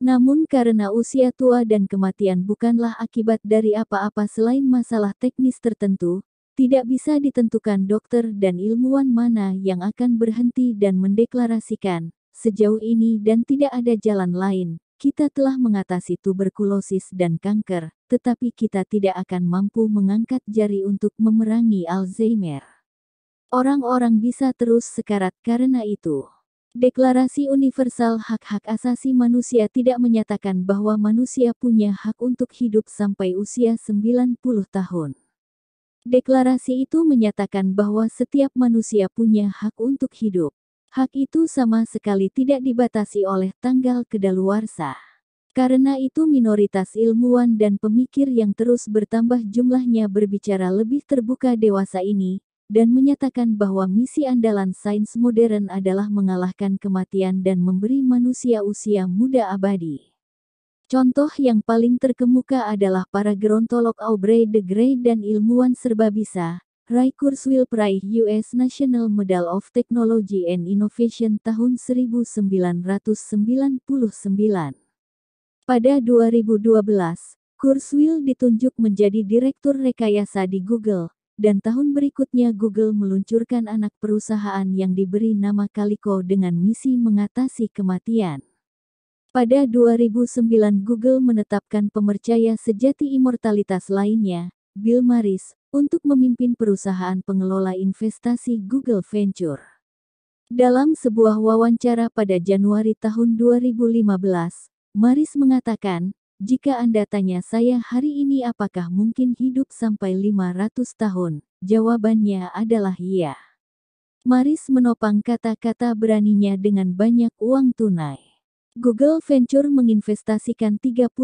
Speaker 1: Namun karena usia tua dan kematian bukanlah akibat dari apa-apa selain masalah teknis tertentu, tidak bisa ditentukan dokter dan ilmuwan mana yang akan berhenti dan mendeklarasikan, sejauh ini dan tidak ada jalan lain, kita telah mengatasi tuberkulosis dan kanker, tetapi kita tidak akan mampu mengangkat jari untuk memerangi Alzheimer. Orang-orang bisa terus sekarat karena itu. Deklarasi Universal Hak-Hak Asasi Manusia tidak menyatakan bahwa manusia punya hak untuk hidup sampai usia 90 tahun. Deklarasi itu menyatakan bahwa setiap manusia punya hak untuk hidup. Hak itu sama sekali tidak dibatasi oleh tanggal kedaluarsa. Karena itu minoritas ilmuwan dan pemikir yang terus bertambah jumlahnya berbicara lebih terbuka dewasa ini, dan menyatakan bahwa misi andalan sains modern adalah mengalahkan kematian dan memberi manusia usia muda abadi. Contoh yang paling terkemuka adalah para gerontolog Aubrey de Grey dan ilmuwan serba bisa, Ray Kurzweil peraih US National Medal of Technology and Innovation tahun 1999. Pada 2012, Kurzweil ditunjuk menjadi Direktur Rekayasa di Google, dan tahun berikutnya Google meluncurkan anak perusahaan yang diberi nama Calico dengan misi mengatasi kematian. Pada 2009 Google menetapkan pemercaya sejati immortalitas lainnya, Bill Maris, untuk memimpin perusahaan pengelola investasi Google Venture. Dalam sebuah wawancara pada Januari tahun 2015, Maris mengatakan, jika Anda tanya saya hari ini apakah mungkin hidup sampai 500 tahun, jawabannya adalah iya. Maris menopang kata-kata beraninya dengan banyak uang tunai. Google Venture menginvestasikan 34%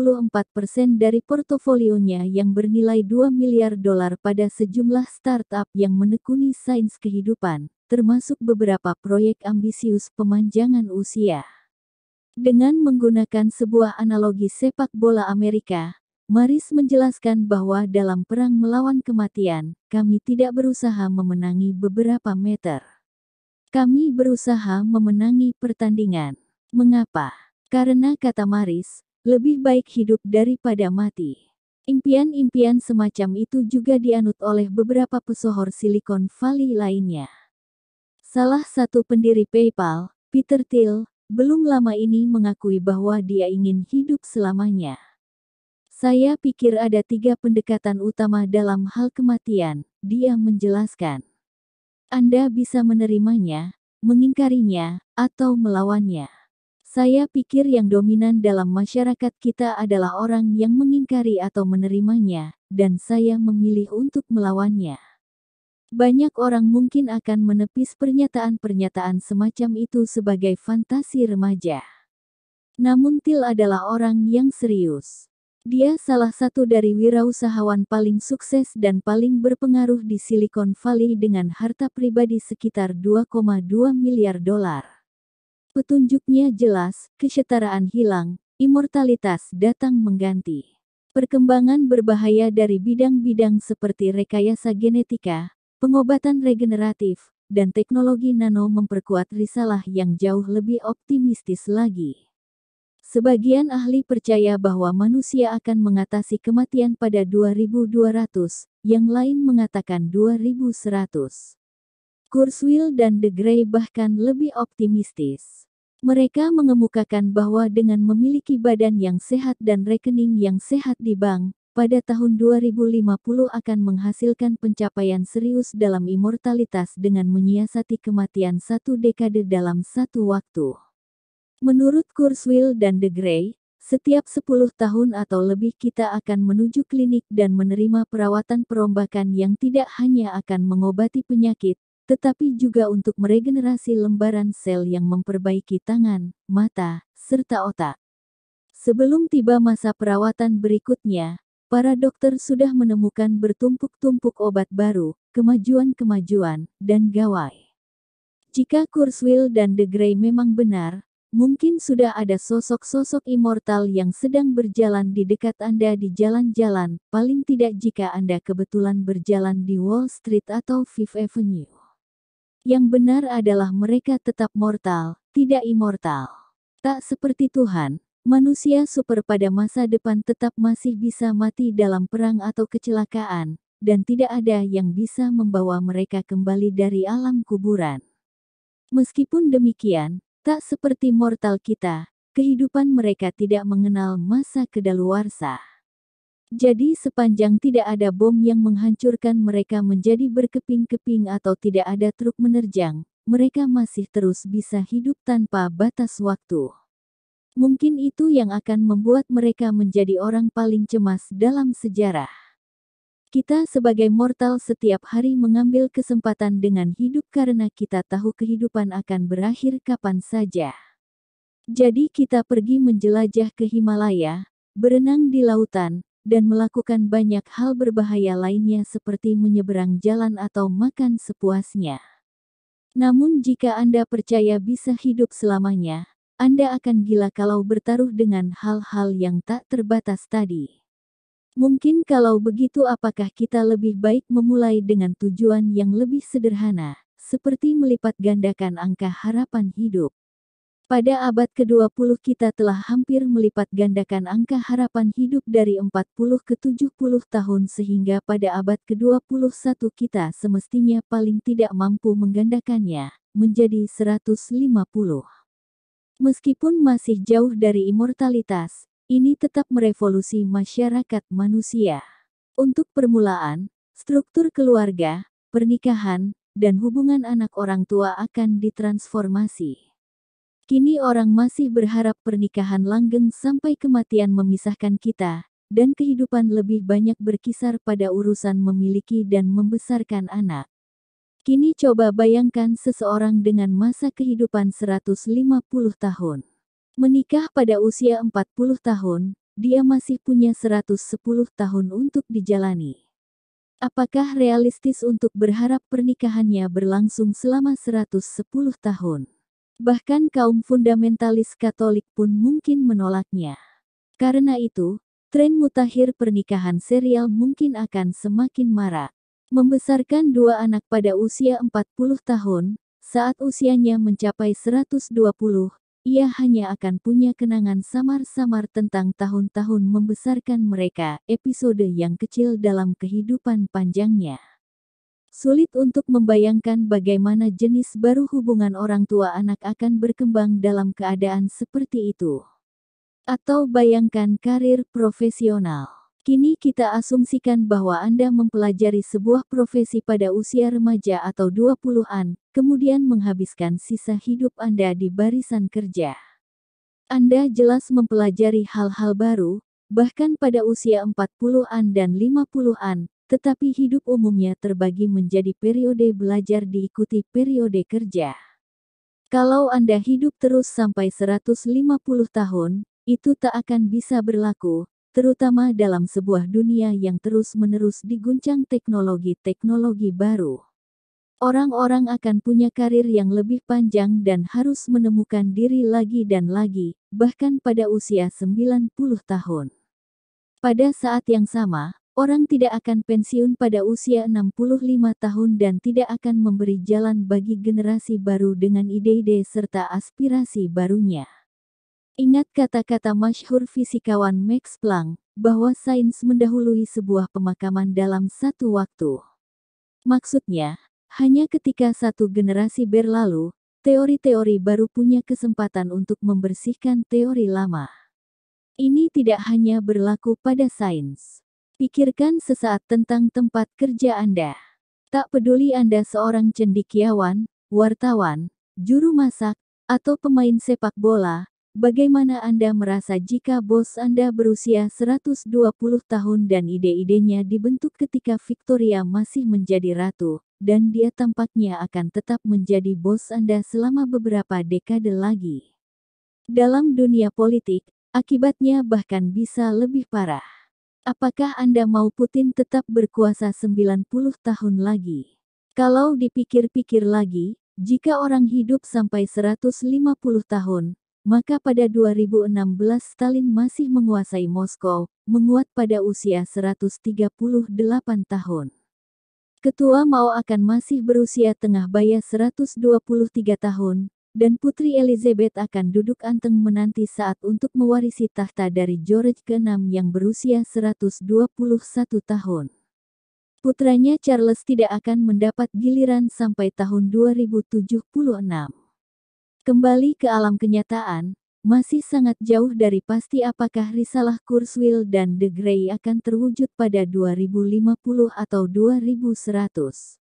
Speaker 1: dari portofolionya yang bernilai 2 miliar dolar pada sejumlah startup yang menekuni sains kehidupan, termasuk beberapa proyek ambisius pemanjangan usia. Dengan menggunakan sebuah analogi sepak bola Amerika, Maris menjelaskan bahwa dalam perang melawan kematian, kami tidak berusaha memenangi beberapa meter. Kami berusaha memenangi pertandingan. Mengapa? Karena kata Maris, lebih baik hidup daripada mati. Impian-impian semacam itu juga dianut oleh beberapa pesohor Silicon Valley lainnya. Salah satu pendiri PayPal, Peter Thiel, belum lama ini mengakui bahwa dia ingin hidup selamanya. Saya pikir ada tiga pendekatan utama dalam hal kematian, dia menjelaskan. Anda bisa menerimanya, mengingkarinya, atau melawannya. Saya pikir yang dominan dalam masyarakat kita adalah orang yang mengingkari atau menerimanya, dan saya memilih untuk melawannya. Banyak orang mungkin akan menepis pernyataan-pernyataan semacam itu sebagai fantasi remaja. Namun Til adalah orang yang serius. Dia salah satu dari wirausahawan paling sukses dan paling berpengaruh di Silicon Valley dengan harta pribadi sekitar 2,2 miliar dolar. Petunjuknya jelas, kesetaraan hilang, imortalitas datang mengganti. Perkembangan berbahaya dari bidang-bidang seperti rekayasa genetika, pengobatan regeneratif, dan teknologi nano memperkuat risalah yang jauh lebih optimistis lagi. Sebagian ahli percaya bahwa manusia akan mengatasi kematian pada 2200, yang lain mengatakan 2100. Kurzweil dan De Grey bahkan lebih optimistis. Mereka mengemukakan bahwa dengan memiliki badan yang sehat dan rekening yang sehat di bank, pada tahun 2050 akan menghasilkan pencapaian serius dalam imortalitas dengan menyiasati kematian satu dekade dalam satu waktu. Menurut Kurzweil dan De Grey, setiap 10 tahun atau lebih kita akan menuju klinik dan menerima perawatan perombakan yang tidak hanya akan mengobati penyakit, tetapi juga untuk meregenerasi lembaran sel yang memperbaiki tangan, mata, serta otak. Sebelum tiba masa perawatan berikutnya, para dokter sudah menemukan bertumpuk-tumpuk obat baru, kemajuan-kemajuan, dan gawai. Jika Kurzweil dan The Grey memang benar, mungkin sudah ada sosok-sosok immortal yang sedang berjalan di dekat Anda di jalan-jalan, paling tidak jika Anda kebetulan berjalan di Wall Street atau Fifth Avenue. Yang benar adalah mereka tetap mortal, tidak immortal. Tak seperti Tuhan, manusia super pada masa depan tetap masih bisa mati dalam perang atau kecelakaan, dan tidak ada yang bisa membawa mereka kembali dari alam kuburan. Meskipun demikian, tak seperti mortal kita, kehidupan mereka tidak mengenal masa kedaluarsa. Jadi sepanjang tidak ada bom yang menghancurkan mereka menjadi berkeping-keping atau tidak ada truk menerjang, mereka masih terus bisa hidup tanpa batas waktu. Mungkin itu yang akan membuat mereka menjadi orang paling cemas dalam sejarah. Kita sebagai mortal setiap hari mengambil kesempatan dengan hidup karena kita tahu kehidupan akan berakhir kapan saja. Jadi kita pergi menjelajah ke Himalaya, berenang di lautan, dan melakukan banyak hal berbahaya lainnya seperti menyeberang jalan atau makan sepuasnya. Namun jika Anda percaya bisa hidup selamanya, Anda akan gila kalau bertaruh dengan hal-hal yang tak terbatas tadi. Mungkin kalau begitu apakah kita lebih baik memulai dengan tujuan yang lebih sederhana, seperti melipat gandakan angka harapan hidup. Pada abad ke-20 kita telah hampir melipat gandakan angka harapan hidup dari 40 ke 70 tahun sehingga pada abad ke-21 kita semestinya paling tidak mampu menggandakannya, menjadi 150. Meskipun masih jauh dari immortalitas, ini tetap merevolusi masyarakat manusia. Untuk permulaan, struktur keluarga, pernikahan, dan hubungan anak orang tua akan ditransformasi. Kini orang masih berharap pernikahan langgeng sampai kematian memisahkan kita, dan kehidupan lebih banyak berkisar pada urusan memiliki dan membesarkan anak. Kini coba bayangkan seseorang dengan masa kehidupan 150 tahun. Menikah pada usia 40 tahun, dia masih punya 110 tahun untuk dijalani. Apakah realistis untuk berharap pernikahannya berlangsung selama 110 tahun? Bahkan kaum fundamentalis Katolik pun mungkin menolaknya. Karena itu, tren mutakhir pernikahan serial mungkin akan semakin marak. Membesarkan dua anak pada usia 40 tahun, saat usianya mencapai 120, ia hanya akan punya kenangan samar-samar tentang tahun-tahun membesarkan mereka, episode yang kecil dalam kehidupan panjangnya. Sulit untuk membayangkan bagaimana jenis baru hubungan orang tua anak akan berkembang dalam keadaan seperti itu. Atau bayangkan karir profesional. Kini kita asumsikan bahwa Anda mempelajari sebuah profesi pada usia remaja atau 20-an, kemudian menghabiskan sisa hidup Anda di barisan kerja. Anda jelas mempelajari hal-hal baru, bahkan pada usia 40-an dan 50-an, tetapi hidup umumnya terbagi menjadi periode belajar diikuti periode kerja. Kalau Anda hidup terus sampai 150 tahun, itu tak akan bisa berlaku, terutama dalam sebuah dunia yang terus-menerus diguncang teknologi-teknologi baru. Orang-orang akan punya karir yang lebih panjang dan harus menemukan diri lagi dan lagi, bahkan pada usia 90 tahun. Pada saat yang sama, Orang tidak akan pensiun pada usia 65 tahun dan tidak akan memberi jalan bagi generasi baru dengan ide-ide serta aspirasi barunya. Ingat kata-kata masyhur fisikawan Max Planck, bahwa sains mendahului sebuah pemakaman dalam satu waktu. Maksudnya, hanya ketika satu generasi berlalu, teori-teori baru punya kesempatan untuk membersihkan teori lama. Ini tidak hanya berlaku pada sains. Pikirkan sesaat tentang tempat kerja Anda. Tak peduli Anda seorang cendikiawan, wartawan, juru masak, atau pemain sepak bola, bagaimana Anda merasa jika bos Anda berusia 120 tahun dan ide-idenya dibentuk ketika Victoria masih menjadi ratu, dan dia tampaknya akan tetap menjadi bos Anda selama beberapa dekade lagi? Dalam dunia politik, akibatnya bahkan bisa lebih parah. Apakah Anda mau Putin tetap berkuasa 90 tahun lagi? Kalau dipikir-pikir lagi, jika orang hidup sampai 150 tahun, maka pada 2016 Stalin masih menguasai Moskow, menguat pada usia 138 tahun. Ketua Mao akan masih berusia tengah baya 123 tahun, dan Putri Elizabeth akan duduk anteng menanti saat untuk mewarisi tahta dari George ke yang berusia 121 tahun. Putranya Charles tidak akan mendapat giliran sampai tahun 2076. Kembali ke alam kenyataan, masih sangat jauh dari pasti apakah risalah Kurswil dan the Grey akan terwujud pada 2050 atau 2100.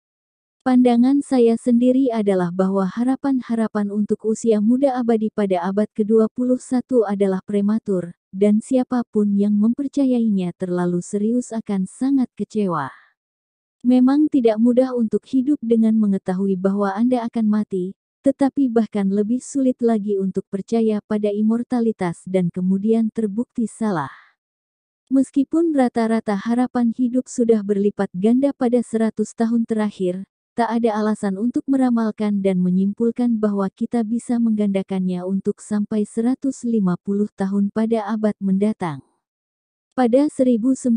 Speaker 1: Pandangan saya sendiri adalah bahwa harapan-harapan untuk usia muda abadi pada abad ke-21 adalah prematur, dan siapapun yang mempercayainya terlalu serius akan sangat kecewa. Memang tidak mudah untuk hidup dengan mengetahui bahwa Anda akan mati, tetapi bahkan lebih sulit lagi untuk percaya pada immortalitas dan kemudian terbukti salah. Meskipun rata-rata harapan hidup sudah berlipat ganda pada 100 tahun terakhir, Tak ada alasan untuk meramalkan dan menyimpulkan bahwa kita bisa menggandakannya untuk sampai 150 tahun pada abad mendatang. Pada 1900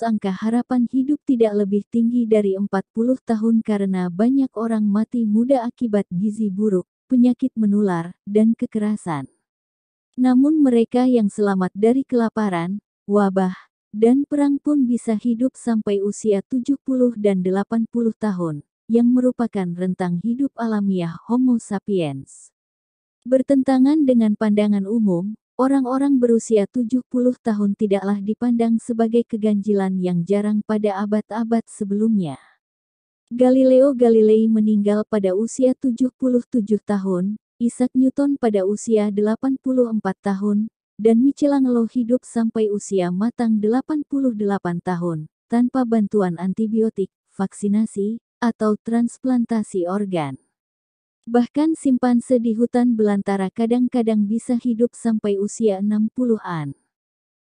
Speaker 1: angka harapan hidup tidak lebih tinggi dari 40 tahun karena banyak orang mati muda akibat gizi buruk, penyakit menular, dan kekerasan. Namun mereka yang selamat dari kelaparan, wabah, dan perang pun bisa hidup sampai usia 70 dan 80 tahun yang merupakan rentang hidup alamiah Homo sapiens. Bertentangan dengan pandangan umum, orang-orang berusia 70 tahun tidaklah dipandang sebagai keganjilan yang jarang pada abad-abad sebelumnya. Galileo Galilei meninggal pada usia 77 tahun, Isaac Newton pada usia 84 tahun, dan Michelangelo hidup sampai usia matang 88 tahun, tanpa bantuan antibiotik, vaksinasi, atau transplantasi organ. Bahkan simpanse di hutan belantara kadang-kadang bisa hidup sampai usia 60-an.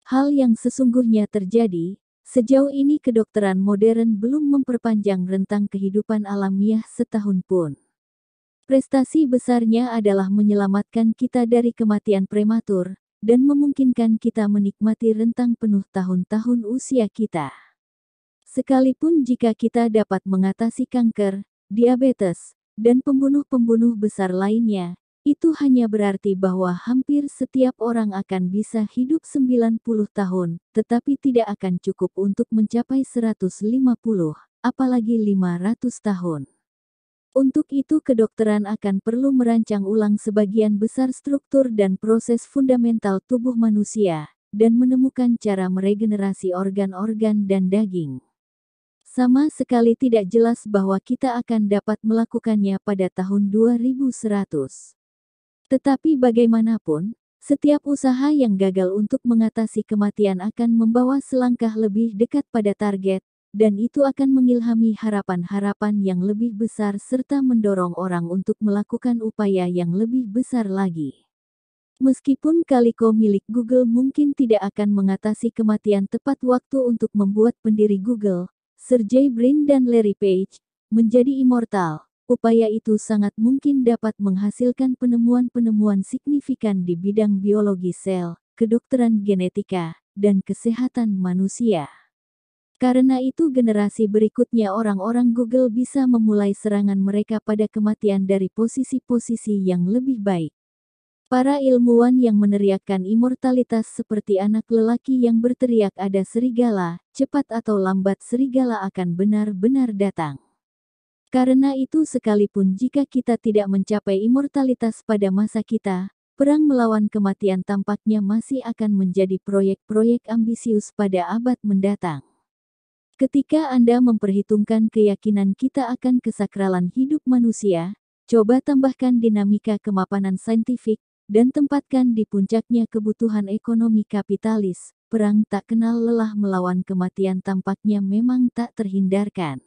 Speaker 1: Hal yang sesungguhnya terjadi, sejauh ini kedokteran modern belum memperpanjang rentang kehidupan alamiah setahun pun. Prestasi besarnya adalah menyelamatkan kita dari kematian prematur dan memungkinkan kita menikmati rentang penuh tahun-tahun usia kita. Sekalipun jika kita dapat mengatasi kanker, diabetes, dan pembunuh-pembunuh besar lainnya, itu hanya berarti bahwa hampir setiap orang akan bisa hidup 90 tahun, tetapi tidak akan cukup untuk mencapai 150, apalagi 500 tahun. Untuk itu kedokteran akan perlu merancang ulang sebagian besar struktur dan proses fundamental tubuh manusia, dan menemukan cara meregenerasi organ-organ dan daging. Sama sekali tidak jelas bahwa kita akan dapat melakukannya pada tahun 2100. Tetapi bagaimanapun, setiap usaha yang gagal untuk mengatasi kematian akan membawa selangkah lebih dekat pada target, dan itu akan mengilhami harapan-harapan yang lebih besar serta mendorong orang untuk melakukan upaya yang lebih besar lagi. Meskipun Kaliko milik Google mungkin tidak akan mengatasi kematian tepat waktu untuk membuat pendiri Google, Sergey Brin dan Larry Page, menjadi immortal. Upaya itu sangat mungkin dapat menghasilkan penemuan-penemuan signifikan di bidang biologi sel, kedokteran genetika, dan kesehatan manusia. Karena itu generasi berikutnya orang-orang Google bisa memulai serangan mereka pada kematian dari posisi-posisi yang lebih baik. Para ilmuwan yang meneriakkan imortalitas seperti anak lelaki yang berteriak ada serigala, cepat atau lambat serigala akan benar-benar datang. Karena itu sekalipun jika kita tidak mencapai imortalitas pada masa kita, perang melawan kematian tampaknya masih akan menjadi proyek-proyek ambisius pada abad mendatang. Ketika Anda memperhitungkan keyakinan kita akan kesakralan hidup manusia, coba tambahkan dinamika kemapanan saintifik, dan tempatkan di puncaknya kebutuhan ekonomi kapitalis, perang tak kenal lelah melawan kematian tampaknya memang tak terhindarkan.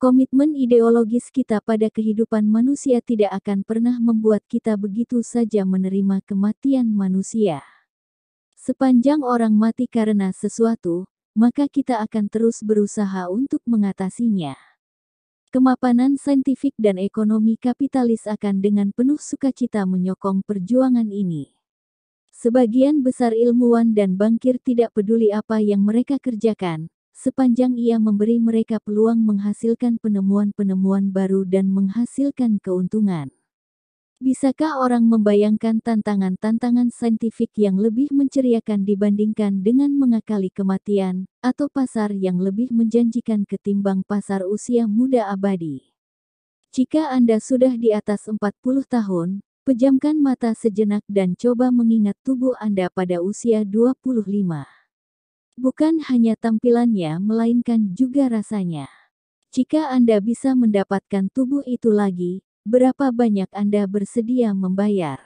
Speaker 1: Komitmen ideologis kita pada kehidupan manusia tidak akan pernah membuat kita begitu saja menerima kematian manusia. Sepanjang orang mati karena sesuatu, maka kita akan terus berusaha untuk mengatasinya. Kemapanan saintifik dan ekonomi kapitalis akan dengan penuh sukacita menyokong perjuangan ini. Sebagian besar ilmuwan dan bangkir tidak peduli apa yang mereka kerjakan, sepanjang ia memberi mereka peluang menghasilkan penemuan-penemuan baru dan menghasilkan keuntungan. Bisakah orang membayangkan tantangan-tantangan saintifik yang lebih menceriakan dibandingkan dengan mengakali kematian, atau pasar yang lebih menjanjikan ketimbang pasar usia muda abadi? Jika Anda sudah di atas 40 tahun, pejamkan mata sejenak dan coba mengingat tubuh Anda pada usia 25. Bukan hanya tampilannya, melainkan juga rasanya. Jika Anda bisa mendapatkan tubuh itu lagi, Berapa banyak Anda bersedia membayar?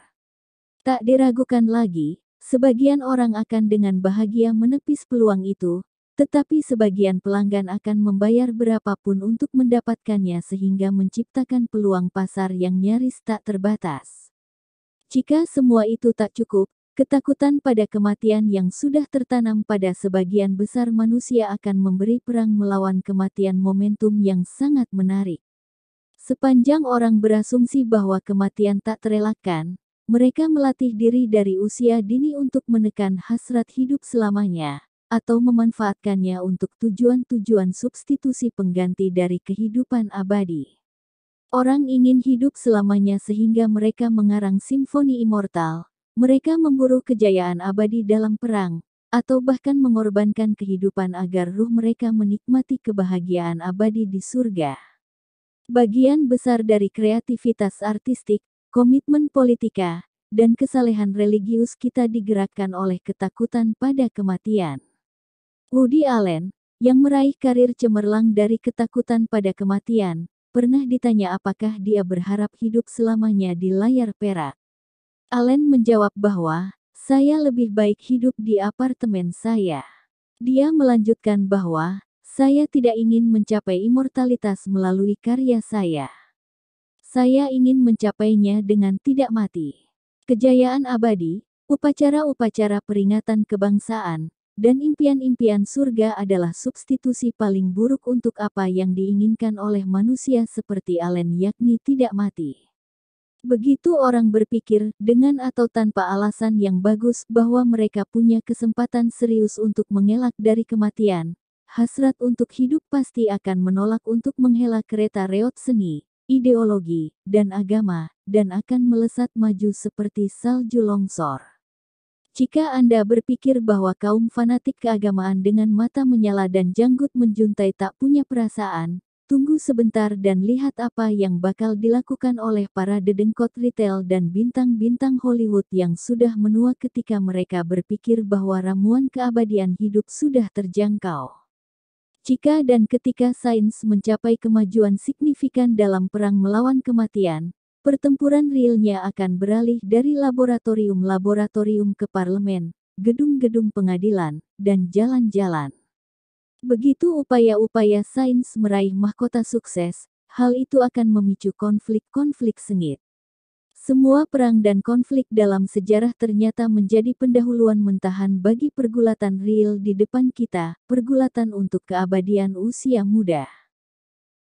Speaker 1: Tak diragukan lagi, sebagian orang akan dengan bahagia menepis peluang itu, tetapi sebagian pelanggan akan membayar berapapun untuk mendapatkannya sehingga menciptakan peluang pasar yang nyaris tak terbatas. Jika semua itu tak cukup, Ketakutan pada kematian yang sudah tertanam pada sebagian besar manusia akan memberi perang melawan kematian momentum yang sangat menarik. Sepanjang orang berasumsi bahwa kematian tak terelakkan, mereka melatih diri dari usia dini untuk menekan hasrat hidup selamanya, atau memanfaatkannya untuk tujuan-tujuan substitusi pengganti dari kehidupan abadi. Orang ingin hidup selamanya sehingga mereka mengarang simfoni immortal. Mereka memburu kejayaan abadi dalam perang, atau bahkan mengorbankan kehidupan agar ruh mereka menikmati kebahagiaan abadi di surga. Bagian besar dari kreativitas artistik, komitmen politika, dan kesalehan religius kita digerakkan oleh ketakutan pada kematian. Woody Allen, yang meraih karir cemerlang dari ketakutan pada kematian, pernah ditanya apakah dia berharap hidup selamanya di layar perak. Allen menjawab bahwa, saya lebih baik hidup di apartemen saya. Dia melanjutkan bahwa, saya tidak ingin mencapai imortalitas melalui karya saya. Saya ingin mencapainya dengan tidak mati. Kejayaan abadi, upacara-upacara peringatan kebangsaan, dan impian-impian surga adalah substitusi paling buruk untuk apa yang diinginkan oleh manusia seperti Allen yakni tidak mati. Begitu orang berpikir, dengan atau tanpa alasan yang bagus, bahwa mereka punya kesempatan serius untuk mengelak dari kematian, hasrat untuk hidup pasti akan menolak untuk menghela kereta reot seni, ideologi, dan agama, dan akan melesat maju seperti salju longsor. Jika Anda berpikir bahwa kaum fanatik keagamaan dengan mata menyala dan janggut menjuntai tak punya perasaan, tunggu sebentar dan lihat apa yang bakal dilakukan oleh para dedengkot retail dan bintang-bintang Hollywood yang sudah menua ketika mereka berpikir bahwa ramuan keabadian hidup sudah terjangkau. Jika dan ketika sains mencapai kemajuan signifikan dalam perang melawan kematian, pertempuran realnya akan beralih dari laboratorium-laboratorium ke parlemen, gedung-gedung pengadilan, dan jalan-jalan. Begitu upaya-upaya sains meraih mahkota sukses, hal itu akan memicu konflik-konflik sengit. Semua perang dan konflik dalam sejarah ternyata menjadi pendahuluan mentahan bagi pergulatan real di depan kita, pergulatan untuk keabadian usia muda.